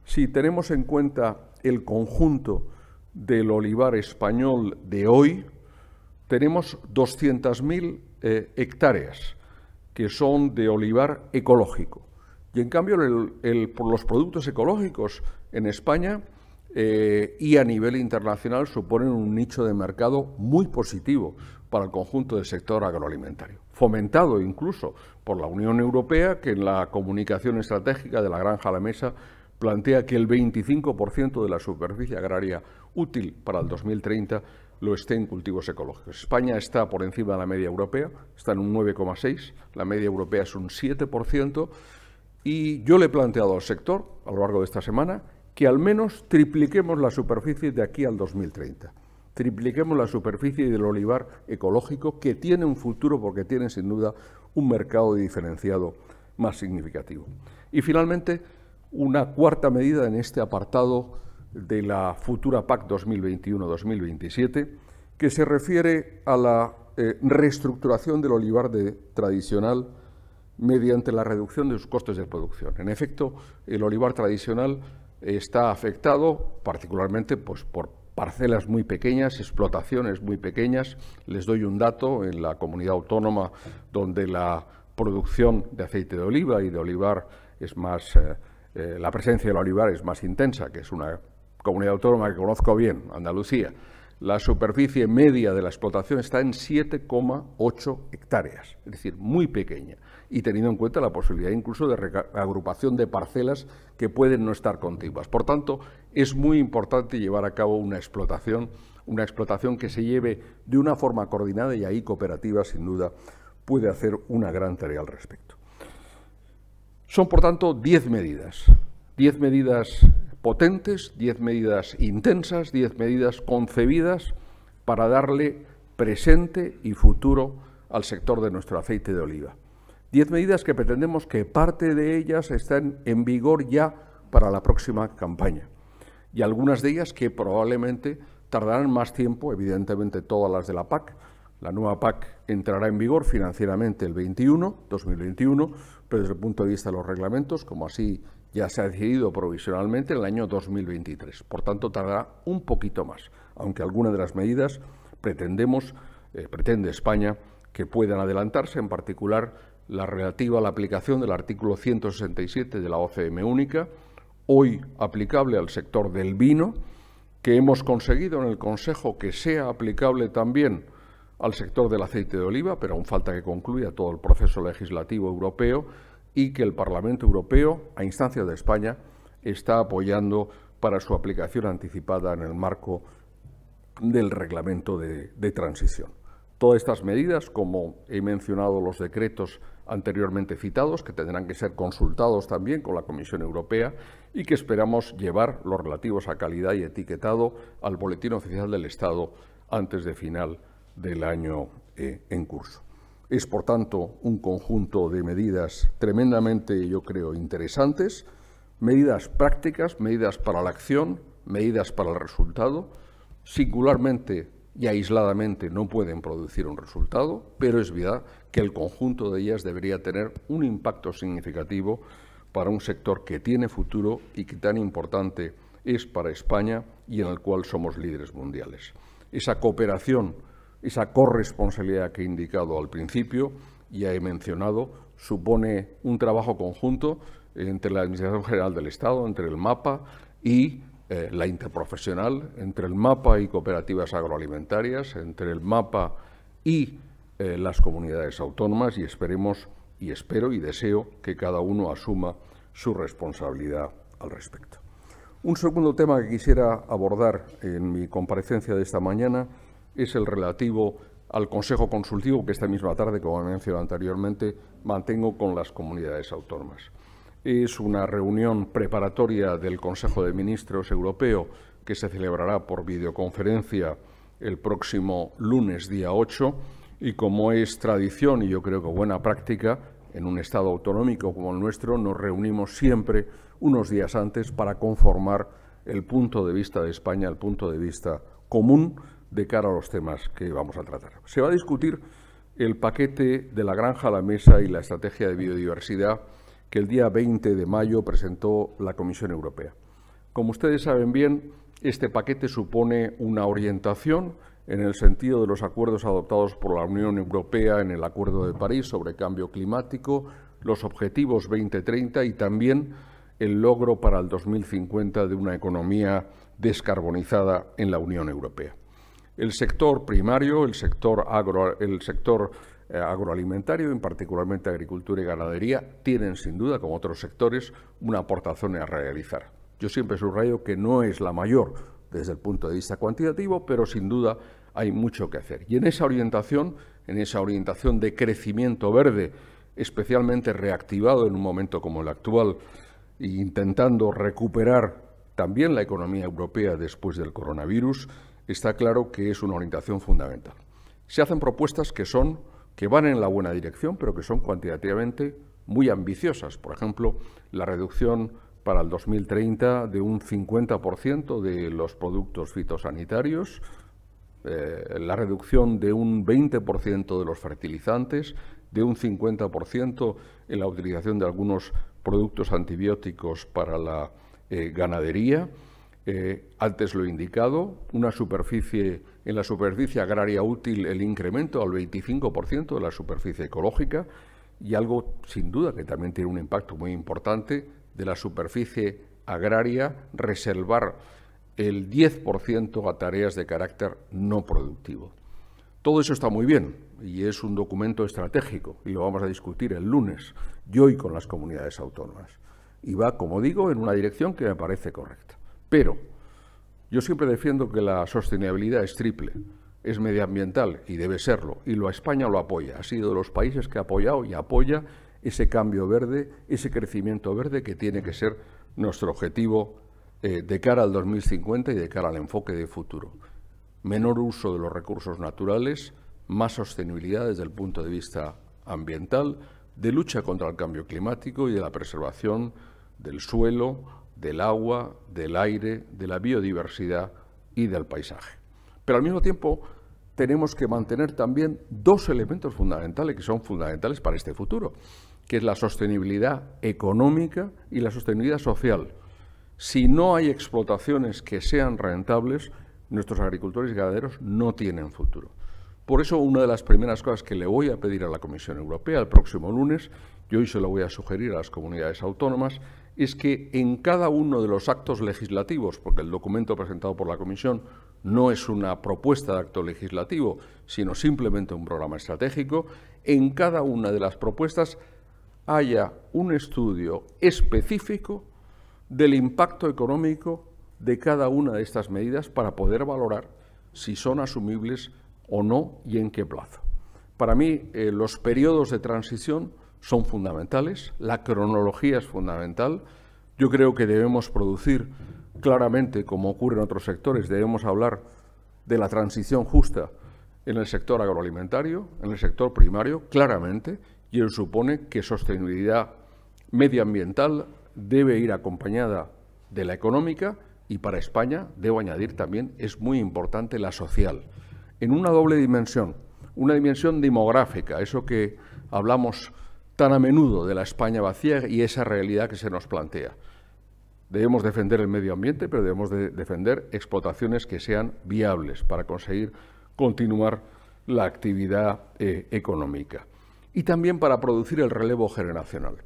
Si tenemos en cuenta el conjunto del olivar español de hoy, tenemos 200.000 eh, hectáreas que son de olivar ecológico. Y en cambio los productos ecológicos en España eh, y a nivel internacional suponen un nicho de mercado muy positivo para el conjunto del sector agroalimentario, fomentado incluso por la Unión Europea, que en la comunicación estratégica de la granja a la mesa plantea que el 25% de la superficie agraria útil para el 2030 lo esté en cultivos ecológicos. España está por encima de la media europea, está en un 9,6, la media europea es un 7%, y yo le he planteado al sector a lo largo de esta semana que al menos tripliquemos la superficie de aquí al 2030. Tripliquemos la superficie del olivar ecológico que tiene un futuro porque tiene sin duda un mercado diferenciado más significativo. Y finalmente, una cuarta medida en este apartado de la futura PAC 2021-2027 que se refiere a la eh, reestructuración del olivar tradicional mediante la reducción de sus costes de producción. En efecto, el olivar tradicional está afectado particularmente pues, por parcelas muy pequeñas, explotaciones muy pequeñas. Les doy un dato, en la comunidad autónoma donde la producción de aceite de oliva y de olivar es más, eh, eh, la presencia del olivar es más intensa, que es una comunidad autónoma que conozco bien, Andalucía. La superficie media de la explotación está en 7,8 hectáreas, es decir, muy pequeña y teniendo en cuenta la posibilidad incluso de agrupación de parcelas que pueden no estar contiguas. Por tanto, es muy importante llevar a cabo una explotación, una explotación que se lleve de una forma coordinada y ahí cooperativa, sin duda, puede hacer una gran tarea al respecto. Son, por tanto, diez medidas. diez medidas potentes, diez medidas intensas, diez medidas concebidas para darle presente y futuro al sector de nuestro aceite de oliva. Diez medidas que pretendemos que parte de ellas estén en vigor ya para la próxima campaña. Y algunas de ellas que probablemente tardarán más tiempo, evidentemente todas las de la PAC. La nueva PAC entrará en vigor financieramente el 21, 2021, pero desde el punto de vista de los reglamentos, como así ya se ha decidido provisionalmente, en el año 2023. Por tanto, tardará un poquito más, aunque algunas de las medidas pretendemos, eh, pretende España, que puedan adelantarse, en particular la relativa a la aplicación del artículo 167 de la OCM única, hoy aplicable al sector del vino, que hemos conseguido en el Consejo que sea aplicable también al sector del aceite de oliva, pero aún falta que concluya todo el proceso legislativo europeo y que el Parlamento Europeo, a instancia de España, está apoyando para su aplicación anticipada en el marco del reglamento de, de transición. Todas estas medidas, como he mencionado los decretos anteriormente citados, que tendrán que ser consultados también con la Comisión Europea y que esperamos llevar los relativos a calidad y etiquetado al Boletín Oficial del Estado antes de final del año eh, en curso. Es, por tanto, un conjunto de medidas tremendamente, yo creo, interesantes, medidas prácticas, medidas para la acción, medidas para el resultado, singularmente y aisladamente no pueden producir un resultado, pero es verdad que el conjunto de ellas debería tener un impacto significativo para un sector que tiene futuro y que tan importante es para España y en el cual somos líderes mundiales. Esa cooperación, esa corresponsabilidad que he indicado al principio, ya he mencionado, supone un trabajo conjunto entre la Administración General del Estado, entre el MAPA y eh, la interprofesional entre el MAPA y cooperativas agroalimentarias, entre el MAPA y eh, las comunidades autónomas y esperemos y espero y deseo que cada uno asuma su responsabilidad al respecto. Un segundo tema que quisiera abordar en mi comparecencia de esta mañana es el relativo al Consejo Consultivo que esta misma tarde, como he mencionado anteriormente, mantengo con las comunidades autónomas es una reunión preparatoria del Consejo de Ministros Europeo que se celebrará por videoconferencia el próximo lunes, día 8, y como es tradición y yo creo que buena práctica, en un Estado autonómico como el nuestro nos reunimos siempre unos días antes para conformar el punto de vista de España, el punto de vista común de cara a los temas que vamos a tratar. Se va a discutir el paquete de la granja a la mesa y la estrategia de biodiversidad que el día 20 de mayo presentó la Comisión Europea. Como ustedes saben bien, este paquete supone una orientación en el sentido de los acuerdos adoptados por la Unión Europea en el Acuerdo de París sobre Cambio Climático, los Objetivos 2030 y también el logro para el 2050 de una economía descarbonizada en la Unión Europea. El sector primario, el sector, agro, el sector eh, agroalimentario, en particularmente agricultura y ganadería, tienen sin duda, como otros sectores, una aportación a realizar. Yo siempre subrayo que no es la mayor desde el punto de vista cuantitativo, pero sin duda hay mucho que hacer. Y en esa orientación, en esa orientación de crecimiento verde, especialmente reactivado en un momento como el actual, e intentando recuperar también la economía europea después del coronavirus, está claro que es una orientación fundamental. Se hacen propuestas que son que van en la buena dirección, pero que son cuantitativamente muy ambiciosas. Por ejemplo, la reducción para el 2030 de un 50% de los productos fitosanitarios, eh, la reducción de un 20% de los fertilizantes, de un 50% en la utilización de algunos productos antibióticos para la eh, ganadería. Eh, antes lo he indicado, una superficie en la superficie agraria útil el incremento al 25% de la superficie ecológica y algo sin duda que también tiene un impacto muy importante de la superficie agraria, reservar el 10% a tareas de carácter no productivo. Todo eso está muy bien y es un documento estratégico y lo vamos a discutir el lunes, yo y con las comunidades autónomas. Y va, como digo, en una dirección que me parece correcta. Pero yo siempre defiendo que la sostenibilidad es triple. Es medioambiental y debe serlo. Y lo, España lo apoya. Ha sido de los países que ha apoyado y apoya ese cambio verde, ese crecimiento verde que tiene que ser nuestro objetivo eh, de cara al 2050 y de cara al enfoque de futuro. Menor uso de los recursos naturales, más sostenibilidad desde el punto de vista ambiental, de lucha contra el cambio climático y de la preservación del suelo, del agua, del aire, de la biodiversidad y del paisaje. Pero al mismo tiempo tenemos que mantener también dos elementos fundamentales que son fundamentales para este futuro, que es la sostenibilidad económica y la sostenibilidad social. Si no hay explotaciones que sean rentables, nuestros agricultores y ganaderos no tienen futuro. Por eso, una de las primeras cosas que le voy a pedir a la Comisión Europea el próximo lunes, yo hoy se lo voy a sugerir a las comunidades autónomas, es que en cada uno de los actos legislativos, porque el documento presentado por la Comisión no es una propuesta de acto legislativo, sino simplemente un programa estratégico, en cada una de las propuestas haya un estudio específico del impacto económico de cada una de estas medidas para poder valorar si son asumibles o no y en qué plazo. Para mí, eh, los periodos de transición son fundamentales, la cronología es fundamental. Yo creo que debemos producir claramente, como ocurre en otros sectores, debemos hablar de la transición justa en el sector agroalimentario, en el sector primario, claramente, y eso supone que sostenibilidad medioambiental debe ir acompañada de la económica y para España, debo añadir también, es muy importante la social, en una doble dimensión, una dimensión demográfica, eso que hablamos tan a menudo de la España vacía y esa realidad que se nos plantea. Debemos defender el medio ambiente, pero debemos defender explotaciones que sean viables para conseguir continuar la actividad eh, económica y también para producir el relevo generacional.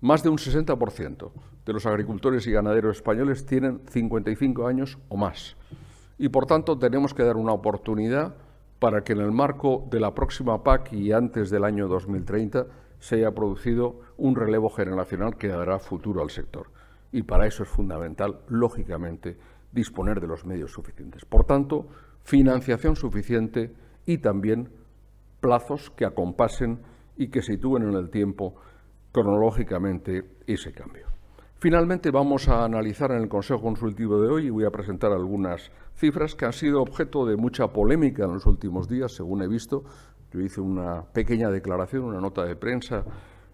Más de un 60% de los agricultores y ganaderos españoles tienen 55 años o más y por tanto tenemos que dar una oportunidad para que en el marco de la próxima PAC y antes del año 2030 se haya producido un relevo generacional que dará futuro al sector. Y para eso es fundamental, lógicamente, disponer de los medios suficientes. Por tanto, financiación suficiente y también plazos que acompasen y que sitúen en el tiempo cronológicamente ese cambio. Finalmente, vamos a analizar en el Consejo Consultivo de hoy y voy a presentar algunas cifras que han sido objeto de mucha polémica en los últimos días, según he visto, yo hice una pequeña declaración, una nota de prensa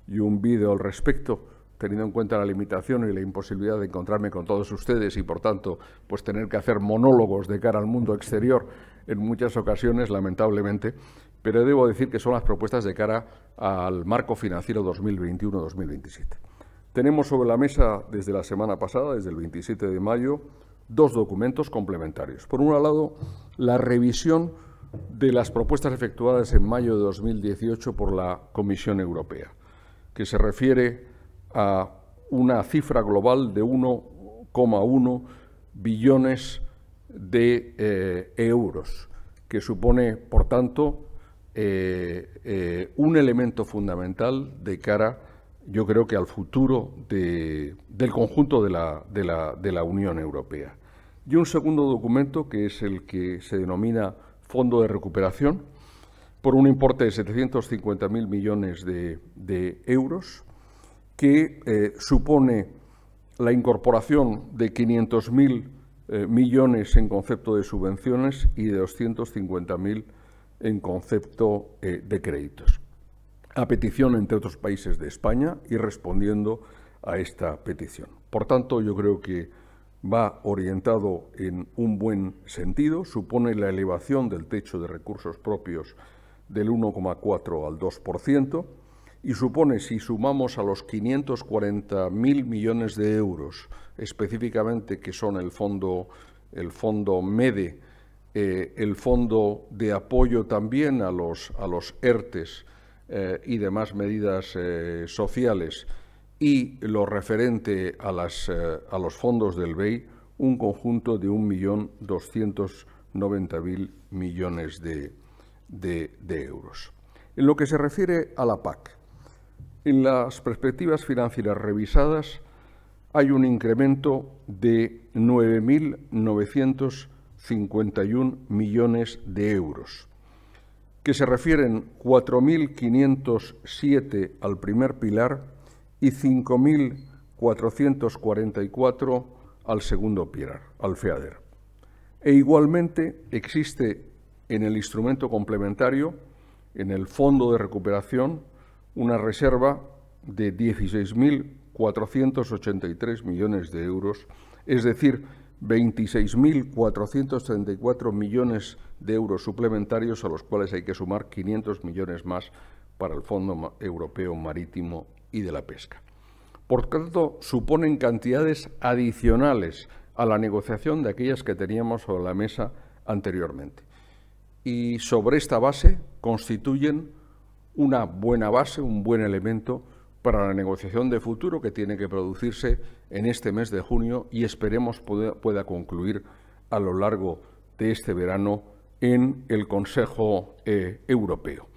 y un vídeo al respecto, teniendo en cuenta la limitación y la imposibilidad de encontrarme con todos ustedes y, por tanto, pues tener que hacer monólogos de cara al mundo exterior en muchas ocasiones, lamentablemente, pero debo decir que son las propuestas de cara al marco financiero 2021-2027. Tenemos sobre la mesa desde la semana pasada, desde el 27 de mayo, dos documentos complementarios. Por un lado, la revisión de las propuestas efectuadas en mayo de 2018 por la Comisión Europea, que se refiere a una cifra global de 1,1 billones de eh, euros, que supone, por tanto, eh, eh, un elemento fundamental de cara, yo creo que al futuro del conjunto de la Unión Europea. Y un segundo documento, que es el que se denomina fondo de recuperación por un importe de 750.000 millones de, euros, que eh, supone la incorporación de 500.000 eh, millones en concepto de subvenciones y de 250.000 en concepto eh, de créditos, a petición, entre otros países, de España y respondiendo a esta petición. Por tanto, yo creo que va orientado en un buen sentido, supone la elevación del techo de recursos propios del 1,4 al 2% y supone, si sumamos a los 540.000 millones de euros, específicamente que son el fondo, el fondo MEDE, eh, el fondo de apoyo también a los, a los ERTES eh, y demás medidas eh, sociales, y lo referente a, eh, los fondos del BEI, un conjunto de 1.290.000 millones de, de euros. En lo que se refiere a la PAC, en las perspectivas financieras revisadas hay un incremento de 9.951 millones de euros, que se refieren 4.507 al primer pilar y 5.444 al segundo pilar, al FEADER. E igualmente existe en el instrumento complementario, en el Fondo de Recuperación, una reserva de 16.483 millones de euros, es decir, 26.434 millones de euros suplementarios, a los cuales hay que sumar 500 millones más para el Fondo Europeo Marítimo y de la pesca. Por tanto, suponen cantidades adicionales a la negociación de aquellas que teníamos sobre la mesa anteriormente. Y sobre esta base constituyen una buena base, un buen elemento para la negociación de futuro que tiene que producirse en este mes de junio y esperemos pueda, concluir a lo largo de este verano en el Consejo eh, Europeo.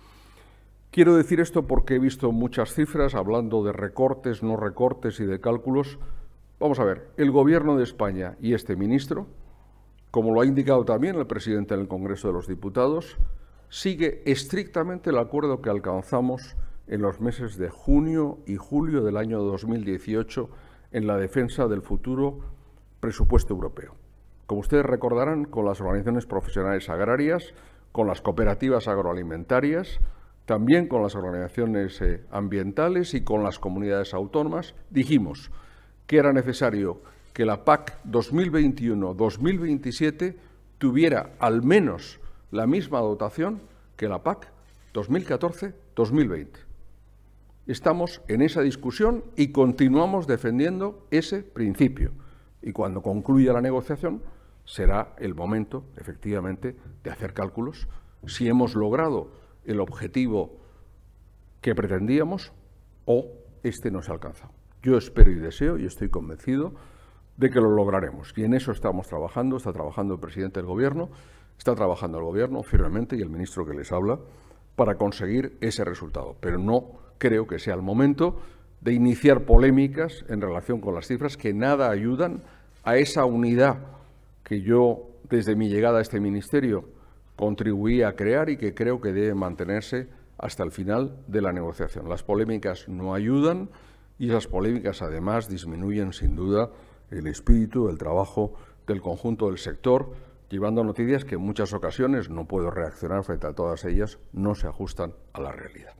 Quiero decir esto porque he visto muchas cifras hablando de recortes, no recortes y de cálculos. Vamos a ver, el Gobierno de España y este ministro, como lo ha indicado también el presidente en el Congreso de los Diputados, sigue estrictamente el acuerdo que alcanzamos en los meses de junio y julio del año 2018 en la defensa del futuro presupuesto europeo. Como ustedes recordarán, con las organizaciones profesionales agrarias, con las cooperativas agroalimentarias, también con las organizaciones eh, ambientales y con las comunidades autónomas, dijimos que era necesario que la PAC 2021-2027 tuviera al menos la misma dotación que la PAC 2014-2020. Estamos en esa discusión y continuamos defendiendo ese principio. Y cuando concluya la negociación será el momento, efectivamente, de hacer cálculos si hemos logrado el objetivo que pretendíamos o este no se alcanza. Yo espero y deseo y estoy convencido de que lo lograremos. Y en eso estamos trabajando, está trabajando el presidente del Gobierno, está trabajando el Gobierno firmemente y el ministro que les habla para conseguir ese resultado. Pero no creo que sea el momento de iniciar polémicas en relación con las cifras que nada ayudan a esa unidad que yo, desde mi llegada a este ministerio, contribuí a crear y que creo que debe mantenerse hasta el final de la negociación. Las polémicas no ayudan y las polémicas además disminuyen sin duda el espíritu, el trabajo del conjunto del sector, llevando noticias que en muchas ocasiones, no puedo reaccionar frente a todas ellas, no se ajustan a la realidad.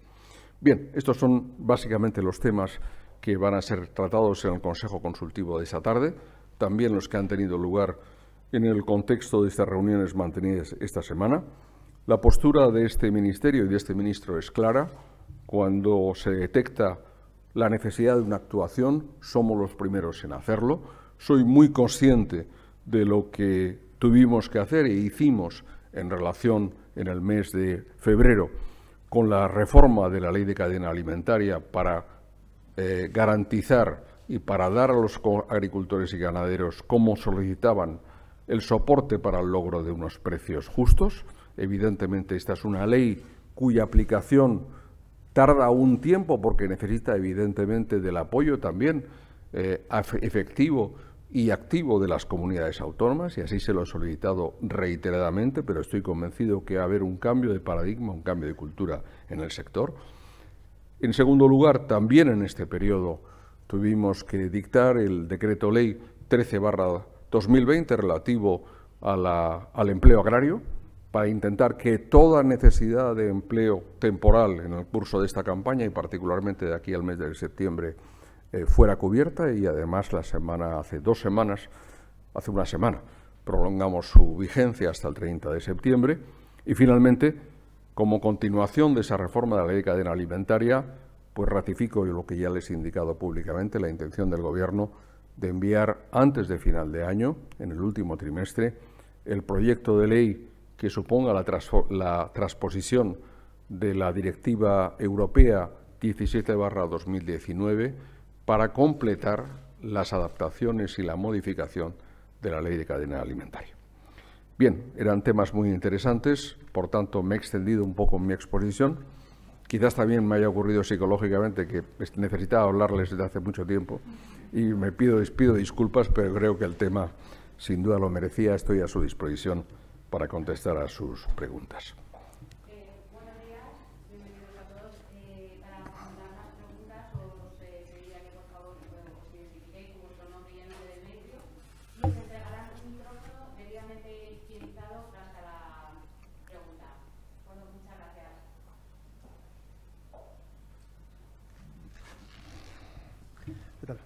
Bien, estos son básicamente los temas que van a ser tratados en el Consejo Consultivo de esa tarde, también los que han tenido lugar en el contexto de estas reuniones mantenidas esta semana, la postura de este Ministerio y de este Ministro es clara. Cuando se detecta la necesidad de una actuación, somos los primeros en hacerlo. Soy muy consciente de lo que tuvimos que hacer e hicimos en relación en el mes de febrero con la reforma de la ley de cadena alimentaria para eh, garantizar y para dar a los agricultores y ganaderos, como solicitaban, el soporte para el logro de unos precios justos. Evidentemente, esta es una ley cuya aplicación tarda un tiempo porque necesita evidentemente del apoyo también eh, efectivo y activo de las comunidades autónomas y así se lo he solicitado reiteradamente, pero estoy convencido que va a haber un cambio de paradigma, un cambio de cultura en el sector. En segundo lugar, también en este periodo tuvimos que dictar el decreto ley 13 barra 2020 relativo a al empleo agrario, para intentar que toda necesidad de empleo temporal en el curso de esta campaña y particularmente de aquí al mes de septiembre eh, fuera cubierta y además la semana, hace dos semanas, hace una semana, prolongamos su vigencia hasta el 30 de septiembre y finalmente, como continuación de esa reforma de la ley de cadena alimentaria, pues ratifico lo que ya les he indicado públicamente, la intención del Gobierno de enviar antes de final de año, en el último trimestre, el proyecto de ley que suponga la, la transposición de la Directiva Europea 17-2019 para completar las adaptaciones y la modificación de la Ley de Cadena Alimentaria. Bien, eran temas muy interesantes, por tanto me he extendido un poco en mi exposición. Quizás también me haya ocurrido psicológicamente que necesitaba hablarles desde hace mucho tiempo y me pido, pido disculpas, pero creo que el tema sin duda lo merecía. Estoy a su disposición para contestar a sus preguntas.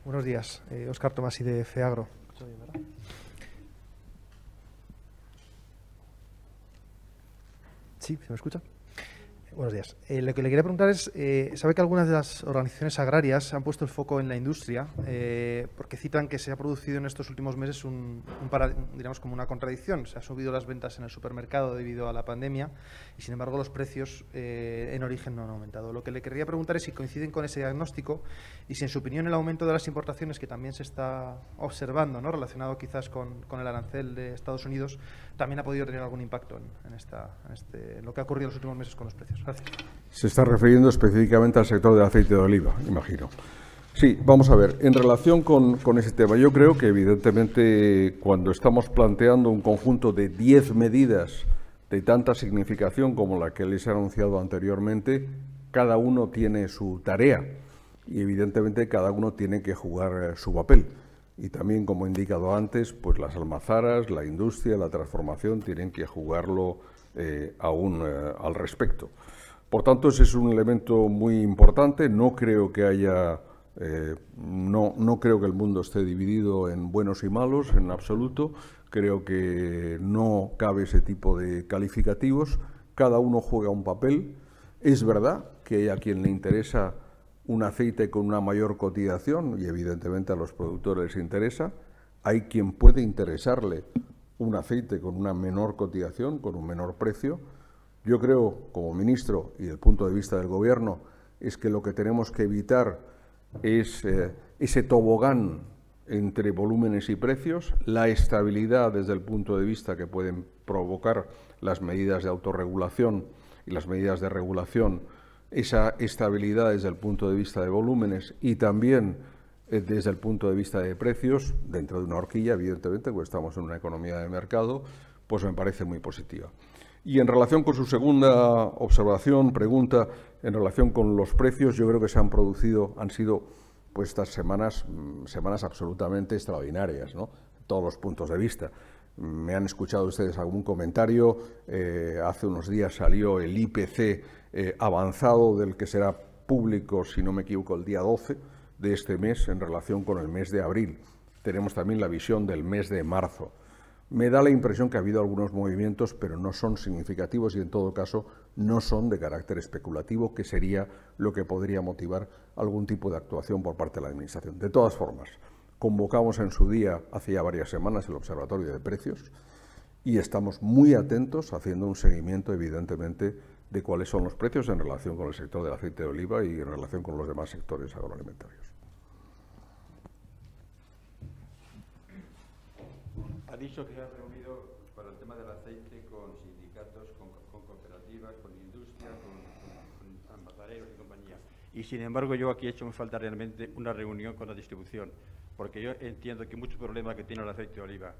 Buenos días. Eh, Oscar y de FEAGRO. Sí, ¿se me escucha? Buenos días. Eh, lo que le quería preguntar es, eh, ¿sabe que algunas de las organizaciones agrarias han puesto el foco en la industria? Eh, porque citan que se ha producido en estos últimos meses un, digamos, como una contradicción. Se han subido las ventas en el supermercado debido a la pandemia y, sin embargo, los precios en origen no han aumentado. Lo que le quería preguntar es si coinciden con ese diagnóstico y si, en su opinión, el aumento de las importaciones que también se está observando, ¿no? relacionado quizás con el arancel de Estados Unidos, también ha podido tener algún impacto en, esta, este, lo que ha ocurrido en los últimos meses con los precios. Gracias. Se está refiriendo específicamente al sector del aceite de oliva, imagino. Sí, vamos a ver, en relación con, ese tema, yo creo que evidentemente cuando estamos planteando un conjunto de 10 medidas de tanta significación como la que les he anunciado anteriormente, cada uno tiene su tarea y evidentemente cada uno tiene que jugar eh, su papel. Y también, como he indicado antes, pues las almazaras, la industria, la transformación tienen que jugarlo eh, aún eh, al respecto. Por tanto, ese es un elemento muy importante. No creo que haya, eh, no, no creo que el mundo esté dividido en buenos y malos en absoluto. Creo que no cabe ese tipo de calificativos. Cada uno juega un papel. Es verdad que hay a quien le interesa un aceite con una mayor cotización y evidentemente a los productores les interesa. Hay quien puede interesarle un aceite con una menor cotización, con un menor precio. Yo creo, como ministro y del punto de vista del Gobierno, es que lo que tenemos que evitar es eh, ese tobogán entre volúmenes y precios, la estabilidad desde el punto de vista que pueden provocar las medidas de autorregulación y las medidas de regulación esa estabilidad desde el punto de vista de volúmenes y también eh, desde el punto de vista de precios, dentro de una horquilla, evidentemente, porque estamos en una economía de mercado, pues me parece muy positiva. Y en relación con su segunda observación, pregunta, en relación con los precios, yo creo que se han producido, han sido pues estas semanas, mm, semanas absolutamente extraordinarias, ¿no? Todos los puntos de vista. Me han escuchado ustedes algún comentario. Eh, hace unos días salió el IPC eh, avanzado del que será público, si no me equivoco, el día 12 de este mes en relación con el mes de abril. Tenemos también la visión del mes de marzo. Me da la impresión que ha habido algunos movimientos, pero no son significativos y en todo caso no son de carácter especulativo, que sería lo que podría motivar algún tipo de actuación por parte de la Administración. De todas formas, Convocamos en su día, hace ya varias semanas, el Observatorio de Precios y estamos muy atentos haciendo un seguimiento, evidentemente, de cuáles son los precios en relación con el sector del aceite de oliva y en relación con los demás sectores agroalimentarios. Ha dicho que ha reunido para el tema del aceite con sindicatos, con, cooperativas, con industria, con, con, y compañía. Y sin embargo yo aquí he hecho me falta realmente una reunión con la distribución porque yo entiendo que muchos problemas que tiene el aceite de oliva,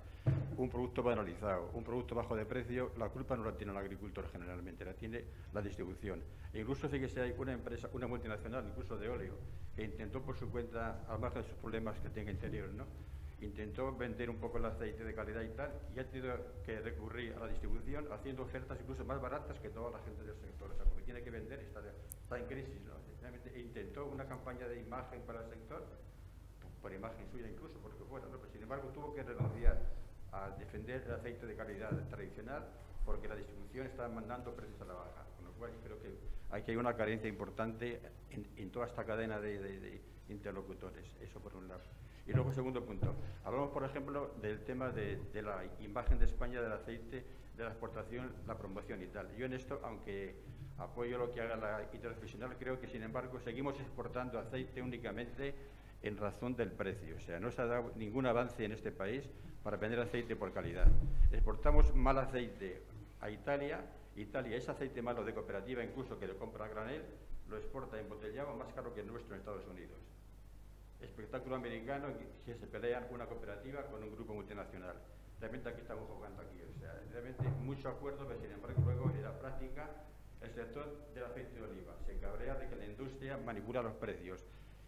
un producto banalizado, un producto bajo de precio, la culpa no la tiene el agricultor generalmente, la tiene la distribución. E incluso si hay una empresa, una multinacional, incluso de óleo, que intentó por su cuenta, al margen de sus problemas que tenga interior, ¿no? intentó vender un poco el aceite de calidad y tal, y ha tenido que recurrir a la distribución haciendo ofertas incluso más baratas que toda la gente del sector. O sea, porque tiene que vender, está, está en crisis, ¿no? E intentó una campaña de imagen para el sector por imagen suya incluso, porque bueno Pero sin embargo tuvo que renunciar a defender el aceite de calidad tradicional porque la distribución está mandando precios a la baja. Con lo cual creo que hay una carencia importante en, toda esta cadena de, interlocutores, eso por un lado. Y luego, segundo punto, hablamos, por ejemplo, del tema de, la imagen de España del aceite, de la exportación, la promoción y tal. Yo en esto, aunque apoyo lo que haga la tradicional creo que, sin embargo, seguimos exportando aceite únicamente en razón del precio. O sea, no se ha dado ningún avance en este país para vender aceite por calidad. Exportamos mal aceite a Italia. Italia, es aceite malo de cooperativa, incluso que lo compra granel, lo exporta embotellado más caro que el nuestro en Estados Unidos. Espectáculo americano que se pelean una cooperativa con un grupo multinacional. Realmente aquí estamos jugando aquí. O sea, realmente mucho acuerdo, pero sin embargo luego en la práctica el sector del aceite de oliva se encabrea de que la industria manipula los precios.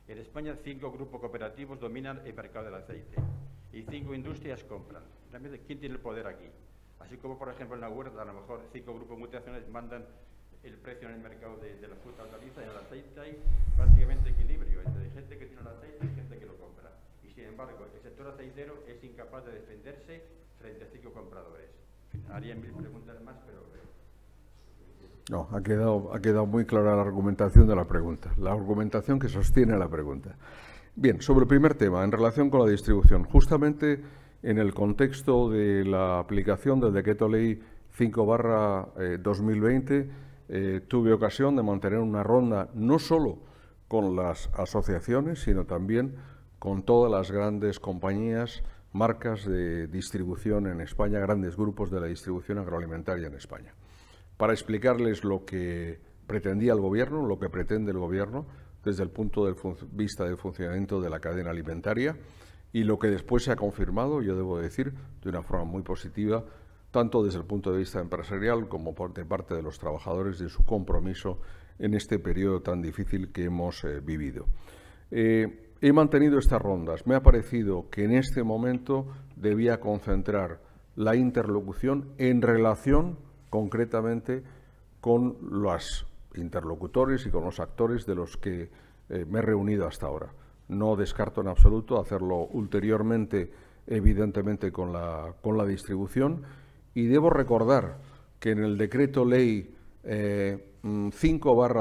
En España, cinco grupos cooperativos dominan el mercado del aceite y cinco industrias compran. Realmente, ¿quién tiene el poder aquí? Así como, por ejemplo, en la huerta, a lo mejor cinco grupos multinacionales mandan el precio en el mercado de, la fruta hortaliza y en el aceite hay prácticamente equilibrio entre gente que tiene el aceite y gente que lo compra. Y, sin embargo, el sector aceitero es incapaz de defenderse frente a cinco compradores. Haría mil preguntas más, pero... No, ha quedado, ha quedado muy clara la argumentación de la pregunta, la argumentación que sostiene la pregunta. Bien, sobre el primer tema, en relación con la distribución, justamente en el contexto de la aplicación del decreto ley 5 barra 2020, eh, eh, tuve ocasión de mantener una ronda no solo con las asociaciones, sino también con todas las grandes compañías, marcas de distribución en España, grandes grupos de la distribución agroalimentaria en España para explicarles lo que pretendía el gobierno, lo que pretende el gobierno desde el punto de vista del funcionamiento de la cadena alimentaria y lo que después se ha confirmado, yo debo decir, de una forma muy positiva, tanto desde el punto de vista empresarial como por de parte de los trabajadores de su compromiso en este periodo tan difícil que hemos eh, vivido. Eh, he mantenido estas rondas. Me ha parecido que en este momento debía concentrar la interlocución en relación concretamente con los interlocutores y con los actores de los que eh, me he reunido hasta ahora. No descarto en absoluto hacerlo ulteriormente, evidentemente, con la, con la distribución. Y debo recordar que en el decreto ley 5 eh,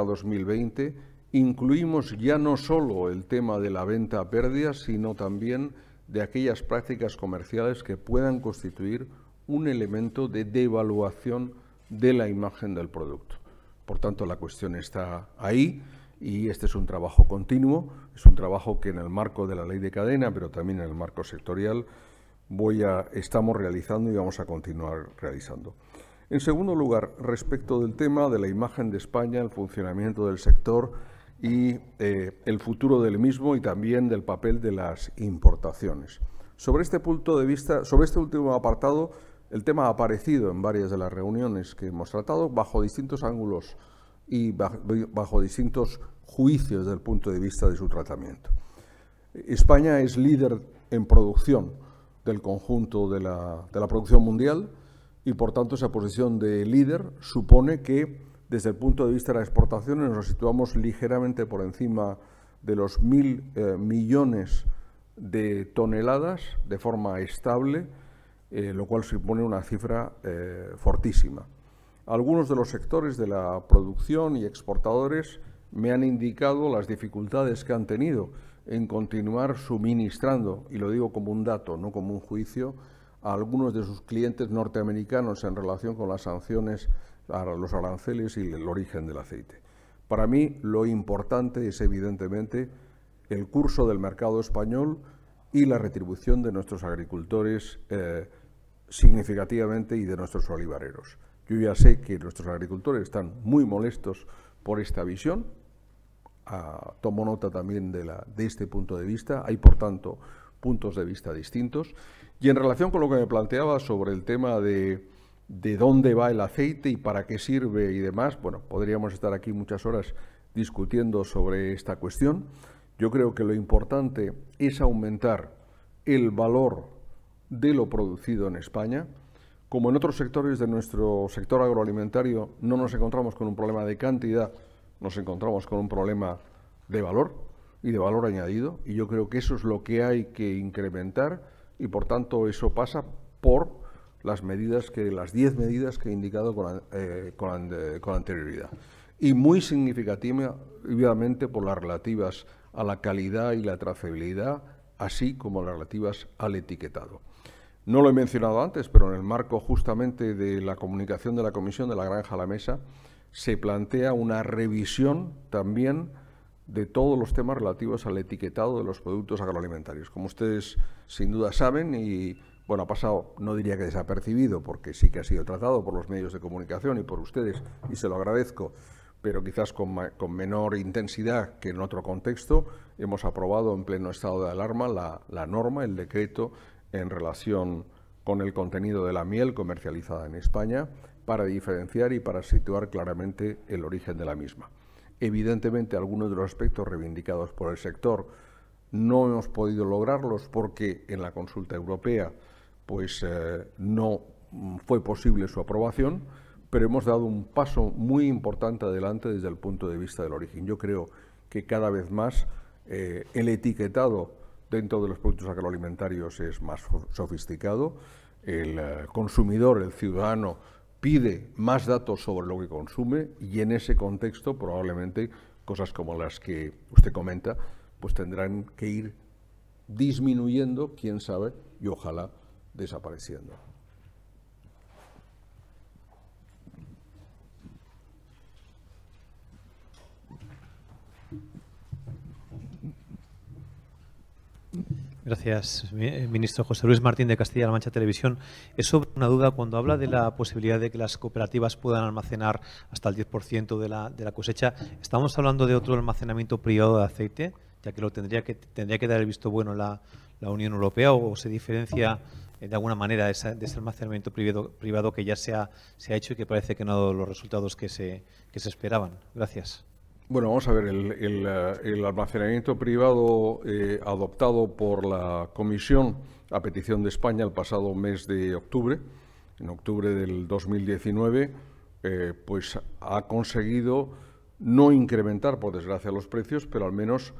2020 mm, incluimos ya no solo el tema de la venta a pérdidas, sino también de aquellas prácticas comerciales que puedan constituir un elemento de devaluación de la imagen del producto. Por tanto, la cuestión está ahí y este es un trabajo continuo, es un trabajo que en el marco de la ley de cadena, pero también en el marco sectorial, estamos realizando y vamos a continuar realizando. En segundo lugar, respecto del tema de la imagen de España, el funcionamiento del sector y eh, el futuro del mismo y también del papel de las importaciones. Sobre este punto de vista, sobre este último apartado, el tema ha aparecido en varias de las reuniones que hemos tratado bajo distintos ángulos y bajo distintos juicios desde el punto de vista de su tratamiento. España es líder en producción del conjunto de la, producción mundial y por tanto esa posición de líder supone que desde el punto de vista de las exportaciones nos situamos ligeramente por encima de los mil eh, millones de toneladas de forma estable eh, lo cual supone una cifra eh, fortísima. Algunos de los sectores de la producción y exportadores me han indicado las dificultades que han tenido en continuar suministrando, y lo digo como un dato, no como un juicio, a algunos de sus clientes norteamericanos en relación con las sanciones a los aranceles y el origen del aceite. Para mí lo importante es evidentemente el curso del mercado español y la retribución de nuestros agricultores eh, significativamente y de nuestros olivareros. Yo ya sé que nuestros agricultores están muy molestos por esta visión. Ah, tomo nota también de, de este punto de vista. Hay, por tanto, puntos de vista distintos. Y en relación con lo que me planteaba sobre el tema de, de dónde va el aceite y para qué sirve y demás, bueno, podríamos estar aquí muchas horas discutiendo sobre esta cuestión. Yo creo que lo importante es aumentar el valor de lo producido en España. Como en otros sectores de nuestro sector agroalimentario no nos encontramos con un problema de cantidad, nos encontramos con un problema de valor y de valor añadido. Y yo creo que eso es lo que hay que incrementar y por tanto eso pasa por las medidas que las 10 medidas que he indicado con, eh, eh, con anterioridad y muy significativamente por las relativas a la calidad y la trazabilidad así como las relativas al etiquetado. No lo he mencionado antes, pero en el marco justamente de la comunicación de la Comisión de la Granja a la Mesa, se plantea una revisión también de todos los temas relativos al etiquetado de los productos agroalimentarios. Como ustedes sin duda saben, y bueno, ha pasado, no diría que desapercibido, porque sí que ha sido tratado por los medios de comunicación y por ustedes, y se lo agradezco, pero quizás con, menor intensidad que en otro contexto, hemos aprobado en pleno estado de alarma la, norma, el decreto en relación con el contenido de la miel comercializada en España para diferenciar y para situar claramente el origen de la misma. Evidentemente, algunos de los aspectos reivindicados por el sector no hemos podido lograrlos porque en la consulta europea pues, eh, no fue posible su aprobación pero hemos dado un paso muy importante adelante desde el punto de vista del origen. Yo creo que cada vez más eh, el etiquetado dentro de los productos agroalimentarios es más sofisticado, el eh, consumidor, el ciudadano, pide más datos sobre lo que consume y en ese contexto probablemente cosas como las que usted comenta pues tendrán que ir disminuyendo, quién sabe, y ojalá desapareciendo. Gracias, eh, ministro José Luis Martín de Castilla-La Mancha Televisión. Es sobre una duda cuando habla de la posibilidad de que las cooperativas puedan almacenar hasta el 10% de la, de la cosecha. ¿Estamos hablando de otro almacenamiento privado de aceite, ya que lo tendría que, tendría que dar el visto bueno la, la Unión Europea o se diferencia eh, de alguna manera de ese almacenamiento privado, que ya se ha, hecho y que parece que no ha dado los resultados que se, que se esperaban? Gracias. Bueno, vamos a ver, el, eh, almacenamiento privado eh, adoptado por la Comisión a petición de España el pasado mes de octubre, en octubre del 2019, eh, pues ha conseguido no incrementar, por desgracia, los precios, pero al menos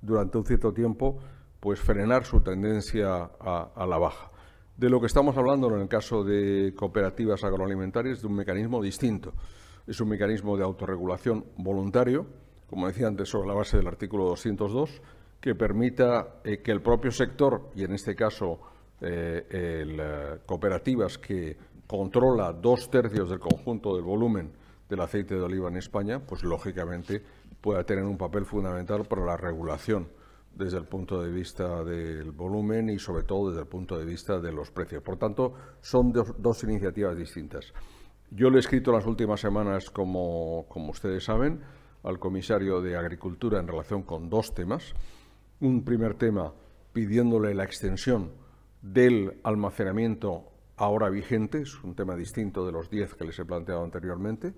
durante un cierto tiempo, pues frenar su tendencia a, a la baja. De lo que estamos hablando en el caso de cooperativas agroalimentarias, de un mecanismo distinto. Es un mecanismo de autorregulación voluntario, como decía antes, sobre la base del artículo 202, que permita eh, que el propio sector, y en este caso eh, eh, cooperativas que controla dos tercios del conjunto del volumen del aceite de oliva en España, pues lógicamente pueda tener un papel fundamental para la regulación desde el punto de vista del volumen y sobre todo desde el punto de vista de los precios. Por tanto, son dos iniciativas distintas. Yo le he escrito las últimas semanas, como, ustedes saben, al comisario de Agricultura en relación con dos temas. Un primer tema pidiéndole la extensión del almacenamiento ahora vigente, es un tema distinto de los diez que les he planteado anteriormente,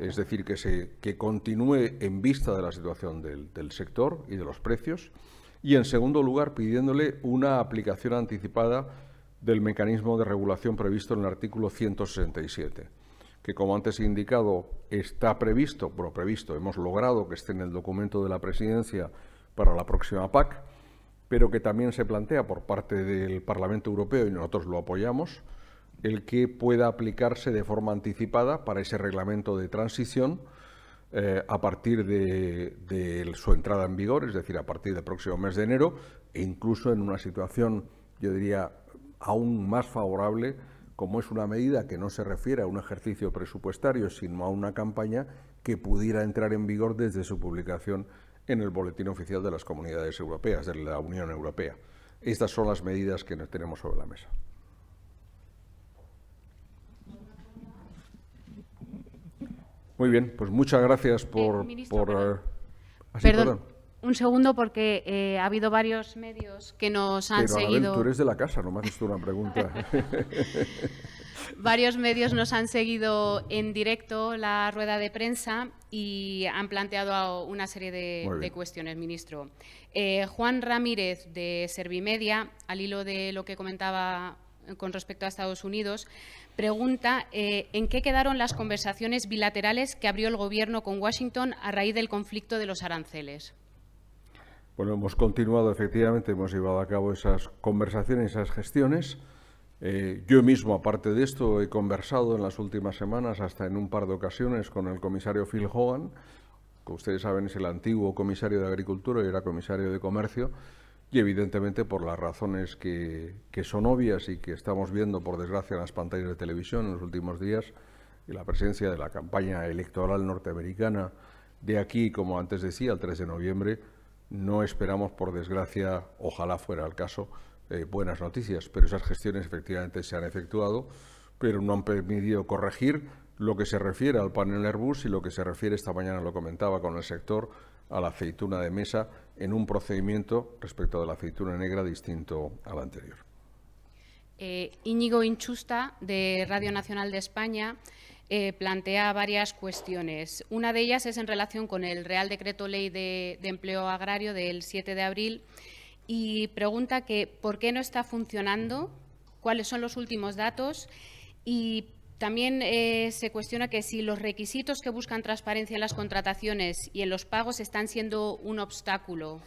es decir, que, continúe en vista de la situación del, del sector y de los precios. Y en segundo lugar, pidiéndole una aplicación anticipada del mecanismo de regulación previsto en el artículo 167 que como antes he indicado está previsto, bueno, previsto, hemos logrado que esté en el documento de la presidencia para la próxima PAC, pero que también se plantea por parte del Parlamento Europeo, y nosotros lo apoyamos, el que pueda aplicarse de forma anticipada para ese reglamento de transición eh, a partir de, su entrada en vigor, es decir, a partir del próximo mes de enero, e incluso en una situación, yo diría, aún más favorable como es una medida que no se refiere a un ejercicio presupuestario, sino a una campaña que pudiera entrar en vigor desde su publicación en el Boletín Oficial de las Comunidades Europeas, de la Unión Europea. Estas son las medidas que nos tenemos sobre la mesa. Muy bien, pues muchas gracias eh, por... perdón. Eh, ah, un segundo, porque eh, ha habido varios medios que nos han seguido. tú eres de la casa, no me haces una pregunta. <laughs> varios medios nos han seguido en directo la rueda de prensa y han planteado una serie de, cuestiones, ministro. Eh, Juan Ramírez, de Servimedia, al hilo de lo que comentaba eh, con respecto a Estados Unidos, pregunta en qué quedaron las conversaciones bilaterales que abrió el Gobierno con Washington a raíz del conflicto de los aranceles. Bueno, hemos continuado, efectivamente, hemos llevado a cabo esas conversaciones, esas gestiones. Eh, yo mismo, aparte de esto, he conversado en las últimas semanas, hasta en un par de ocasiones, con el comisario Phil Hogan, que ustedes saben es el antiguo comisario de Agricultura y era comisario de Comercio, y evidentemente por las razones que, que son obvias y que estamos viendo, por desgracia, en las pantallas de televisión en los últimos días, y la presencia de la campaña electoral norteamericana de aquí, como antes decía, el 3 de noviembre, no esperamos, por desgracia, ojalá fuera el caso, eh, buenas noticias, pero esas gestiones efectivamente se han efectuado, pero no han permitido corregir lo que se refiere al panel Airbus y lo que se refiere, esta mañana lo comentaba con el sector, a la aceituna de mesa en un procedimiento respecto de la aceituna negra distinto al anterior. Eh, Íñigo Inchusta, de Radio Nacional de España. Eh, plantea varias cuestiones. Una de ellas es en relación con el Real Decreto Ley de, Empleo Agrario del 7 de abril y pregunta que por qué no está funcionando, cuáles son los últimos datos y también eh, se cuestiona que si los requisitos que buscan transparencia en las contrataciones y en los pagos están siendo un obstáculo.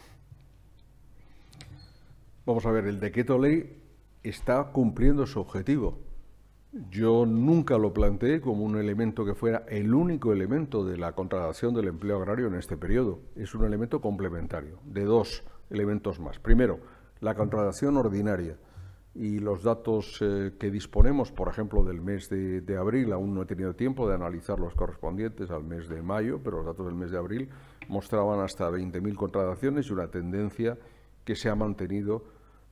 Vamos a ver, el decreto ley está cumpliendo su objetivo. Yo nunca lo planteé como un elemento que fuera el único elemento de la contratación del empleo agrario en este periodo. Es un elemento complementario de dos elementos más. Primero, la contratación ordinaria y los datos eh, que disponemos, por ejemplo, del mes de, abril, aún no he tenido tiempo de analizar los correspondientes al mes de mayo, pero los datos del mes de abril mostraban hasta 20.000 contrataciones y una tendencia que se ha mantenido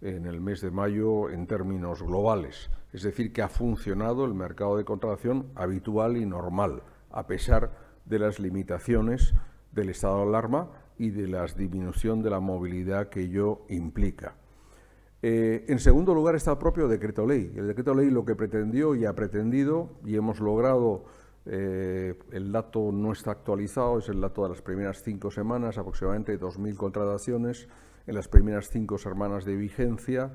en el mes de mayo en términos globales. Es decir, que ha funcionado el mercado de contratación habitual y normal, a pesar de las limitaciones del estado de alarma y de la disminución de la movilidad que ello implica. Eh, en segundo lugar está el propio decreto ley. El decreto ley lo que pretendió y ha pretendido, y hemos logrado, eh, el dato no está actualizado, es el dato de las primeras cinco semanas, aproximadamente 2.000 contrataciones, en las primeras cinco semanas de vigencia,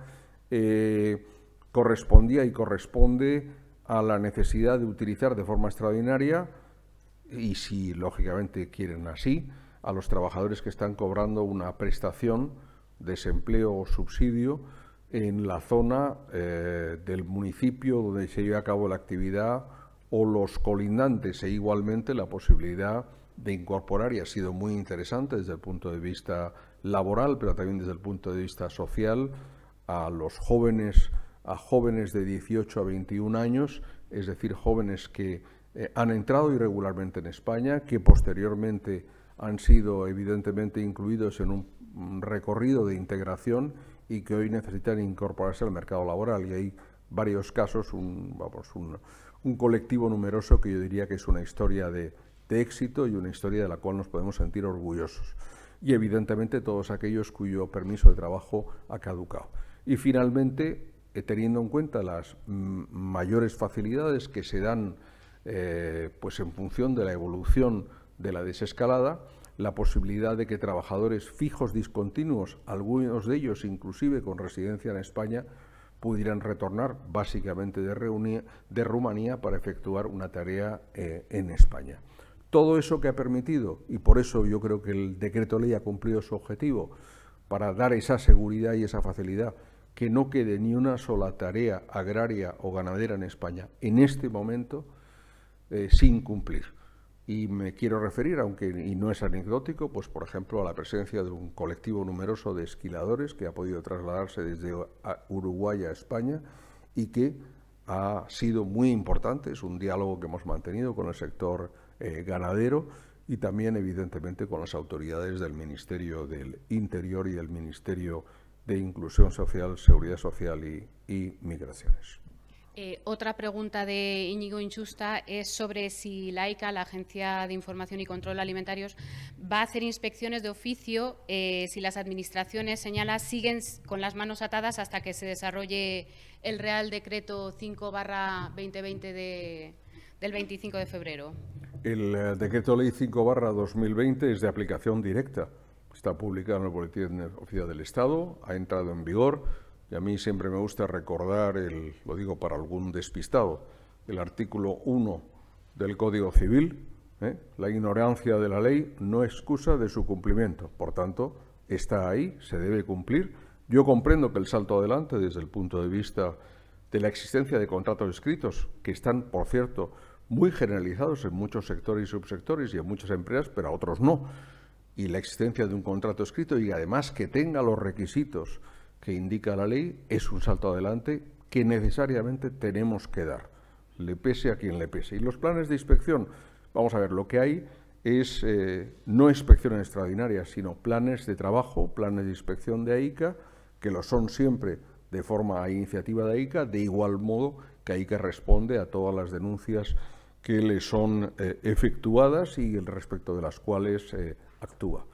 eh, correspondía y corresponde a la necesidad de utilizar de forma extraordinaria, y si lógicamente quieren así, a los trabajadores que están cobrando una prestación, desempleo o subsidio en la zona eh, del municipio donde se lleva a cabo la actividad o los colindantes e igualmente la posibilidad de incorporar, y ha sido muy interesante desde el punto de vista laboral, pero también desde el punto de vista social, a los jóvenes, a jóvenes de 18 a 21 años, es decir, jóvenes que eh, han entrado irregularmente en España, que posteriormente han sido evidentemente incluidos en un, recorrido de integración y que hoy necesitan incorporarse al mercado laboral. Y hay varios casos, un, vamos, un, colectivo numeroso que yo diría que es una historia de éxito y una historia de la cual nos podemos sentir orgullosos y evidentemente todos aquellos cuyo permiso de trabajo ha caducado. Y finalmente, eh, teniendo en cuenta las mm, mayores facilidades que se dan eh, pues en función de la evolución de la desescalada, la posibilidad de que trabajadores fijos discontinuos, algunos de ellos inclusive con residencia en España, pudieran retornar básicamente de, de Rumanía para efectuar una tarea eh, en España. Todo eso que ha permitido, y por eso yo creo que el decreto ley ha cumplido su objetivo, para dar esa seguridad y esa facilidad, que no quede ni una sola tarea agraria o ganadera en España en este momento eh, sin cumplir. Y me quiero referir, aunque y no es anecdótico, pues por ejemplo a la presencia de un colectivo numeroso de esquiladores que ha podido trasladarse desde Uruguay a España y que ha sido muy importante, es un diálogo que hemos mantenido con el sector eh, ganadero y también evidentemente con las autoridades del Ministerio del Interior y del Ministerio de Inclusión Social, Seguridad Social y Migraciones. Eh, otra pregunta de Íñigo Inchusta es sobre si la ICA, la Agencia de Información y Control Alimentarios, va a hacer inspecciones de oficio eh, si las administraciones, señala, siguen con las manos atadas hasta que se desarrolle el Real Decreto 5 2020 del 25 de febrero. El eh, Decreto Ley 5 2020 es de aplicación directa. Está publicado en el Boletín Oficial del Estado, ha entrado en vigor a mí siempre me gusta recordar, el, lo digo para algún despistado, el artículo 1 del Código Civil, ¿eh? la ignorancia de la ley no excusa de su cumplimiento. Por tanto, está ahí, se debe cumplir. Yo comprendo que el salto adelante desde el punto de vista de la existencia de contratos escritos, que están, por cierto, muy generalizados en muchos sectores y subsectores y en muchas empresas, pero a otros no. Y la existencia de un contrato escrito y además que tenga los requisitos que indica la ley es un salto adelante que necesariamente tenemos que dar, le pese a quien le pese. Y los planes de inspección, vamos a ver, lo que hay es eh, no inspecciones extraordinarias, sino planes de trabajo, planes de inspección de AICA, que lo son siempre de forma a iniciativa de AICA, de igual modo que AICA responde a todas las denuncias que le son eh, efectuadas y el respecto de las cuales eh, actúa.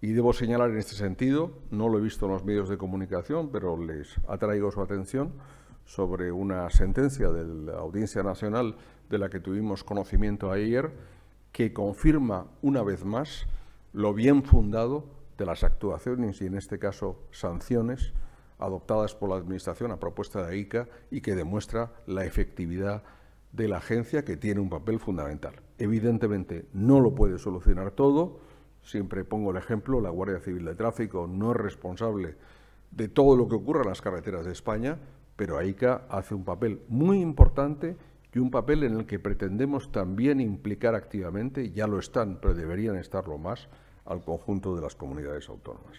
Y debo señalar en este sentido, no lo he visto en los medios de comunicación, pero les atraigo su atención sobre una sentencia de la Audiencia Nacional de la que tuvimos conocimiento ayer, que confirma una vez más lo bien fundado de las actuaciones y en este caso sanciones adoptadas por la Administración a propuesta de ICA y que demuestra la efectividad de la agencia que tiene un papel fundamental. Evidentemente no lo puede solucionar todo, Siempre pongo el ejemplo, la Guardia Civil de Tráfico no es responsable de todo lo que ocurre en las carreteras de España, pero AICA hace un papel muy importante y un papel en el que pretendemos también implicar activamente, ya lo están, pero deberían estarlo más, al conjunto de las comunidades autónomas.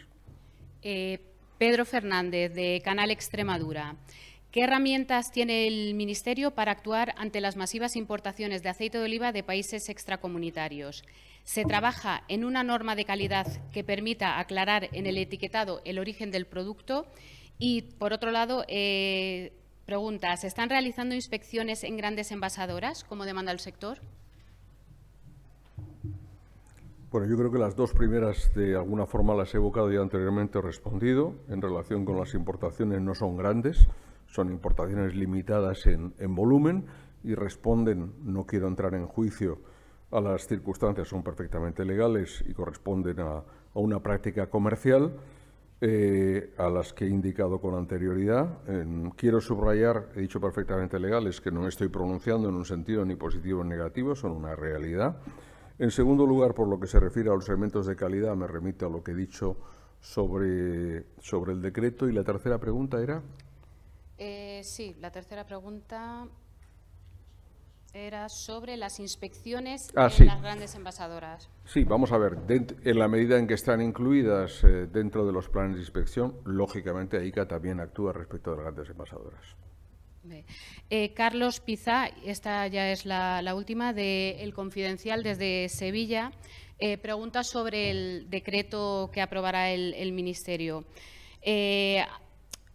Eh, Pedro Fernández, de Canal Extremadura. ¿Qué herramientas tiene el Ministerio para actuar ante las masivas importaciones de aceite de oliva de países extracomunitarios? ¿Se trabaja en una norma de calidad que permita aclarar en el etiquetado el origen del producto? Y, por otro lado, eh, pregunta, ¿se están realizando inspecciones en grandes envasadoras, como demanda el sector? Bueno, yo creo que las dos primeras de alguna forma las he evocado y anteriormente respondido. En relación con las importaciones no son grandes. Son importaciones limitadas en, volumen y responden, no quiero entrar en juicio, a las circunstancias, son perfectamente legales y corresponden a, una práctica comercial. Eh, a las que he indicado con anterioridad. quiero subrayar, he dicho perfectamente legales, que no me estoy pronunciando en un sentido ni positivo ni negativo, son una realidad. En segundo lugar, por lo que se refiere a los elementos de calidad, me remito a lo que he dicho sobre el decreto. Y la tercera pregunta era... Eh, sí, la tercera pregunta era sobre las inspecciones de ah, las grandes envasadoras. Sí, vamos a ver, en la medida en que están incluidas eh, dentro de los planes de inspección, lógicamente AICA también actúa respecto a las grandes envasadoras. Eh, Carlos Pizá, esta ya es la, última, de El Confidencial desde Sevilla, pregunta sobre el decreto que aprobará el, el Ministerio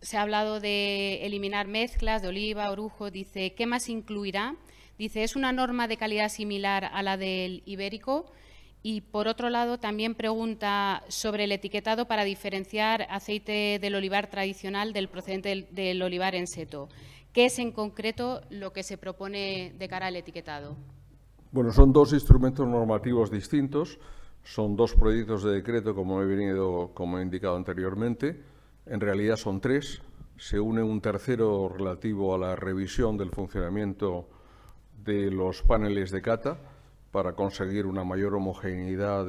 se ha hablado de eliminar mezclas de oliva, orujo, dice, ¿qué más incluirá? Dice, es una norma de calidad similar a la del ibérico. Y por otro lado, también pregunta sobre el etiquetado para diferenciar aceite del olivar tradicional del procedente del, olivar en seto. ¿Qué es en concreto lo que se propone de cara al etiquetado? Bueno, son dos instrumentos normativos distintos. Son dos proyectos de decreto, como he, venido, como he indicado anteriormente. En realidad son tres. Se une un tercero relativo a la revisión del funcionamiento de los paneles de cata para conseguir una mayor homogeneidad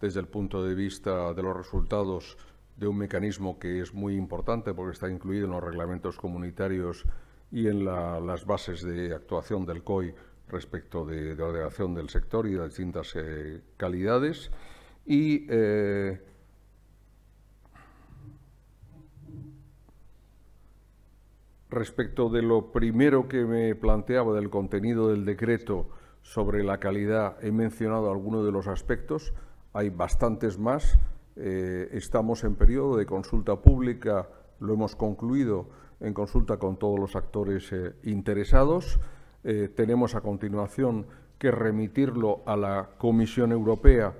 desde el punto de vista de los resultados de un mecanismo que es muy importante porque está incluido en los reglamentos comunitarios y en las bases de actuación del COI respecto de, de ordenación del sector y de distintas eh, calidades. Y eh, Respecto de lo primero que me planteaba del contenido del decreto sobre la calidad, he mencionado algunos de los aspectos, hay bastantes más. Eh, estamos en periodo de consulta pública, lo hemos concluido en consulta con todos los actores eh, interesados. Eh, tenemos a continuación que remitirlo a la Comisión Europea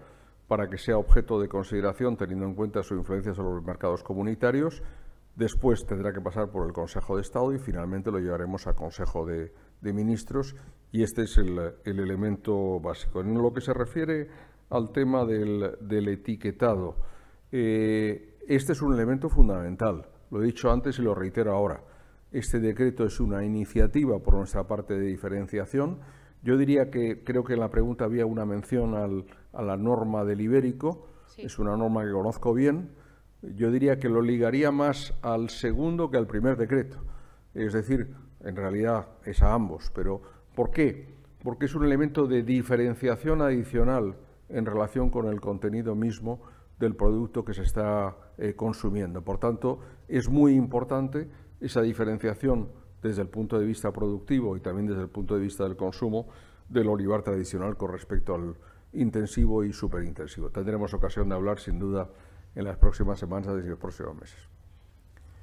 para que sea objeto de consideración teniendo en cuenta su influencia sobre los mercados comunitarios Después tendrá que pasar por el Consejo de Estado y finalmente lo llevaremos al Consejo de, Ministros y este es el, elemento básico. En lo que se refiere al tema del, etiquetado, eh, este es un elemento fundamental. Lo he dicho antes y lo reitero ahora. Este decreto es una iniciativa por nuestra parte de diferenciación. Yo diría que creo que en la pregunta había una mención a la norma del ibérico. Es una norma que conozco bien yo diría que lo ligaría más al segundo que al primer decreto. Es decir, en realidad es a ambos, pero ¿por qué? Porque es un elemento de diferenciación adicional en relación con el contenido mismo del producto que se está eh, consumiendo. Por tanto, es muy importante esa diferenciación desde el punto de vista productivo y también desde el punto de vista del consumo del olivar tradicional con respecto al intensivo y superintensivo. Tendremos ocasión de hablar, sin duda, en las próximas semanas y los próximos meses.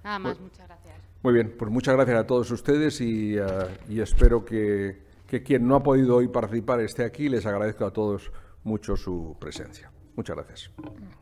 Nada más, pues muchas gracias. Muy bien, pues muchas gracias a todos ustedes y, eh, y espero que, que, quien no ha podido hoy participar esté aquí. Les agradezco a todos mucho su presencia. Muchas gracias.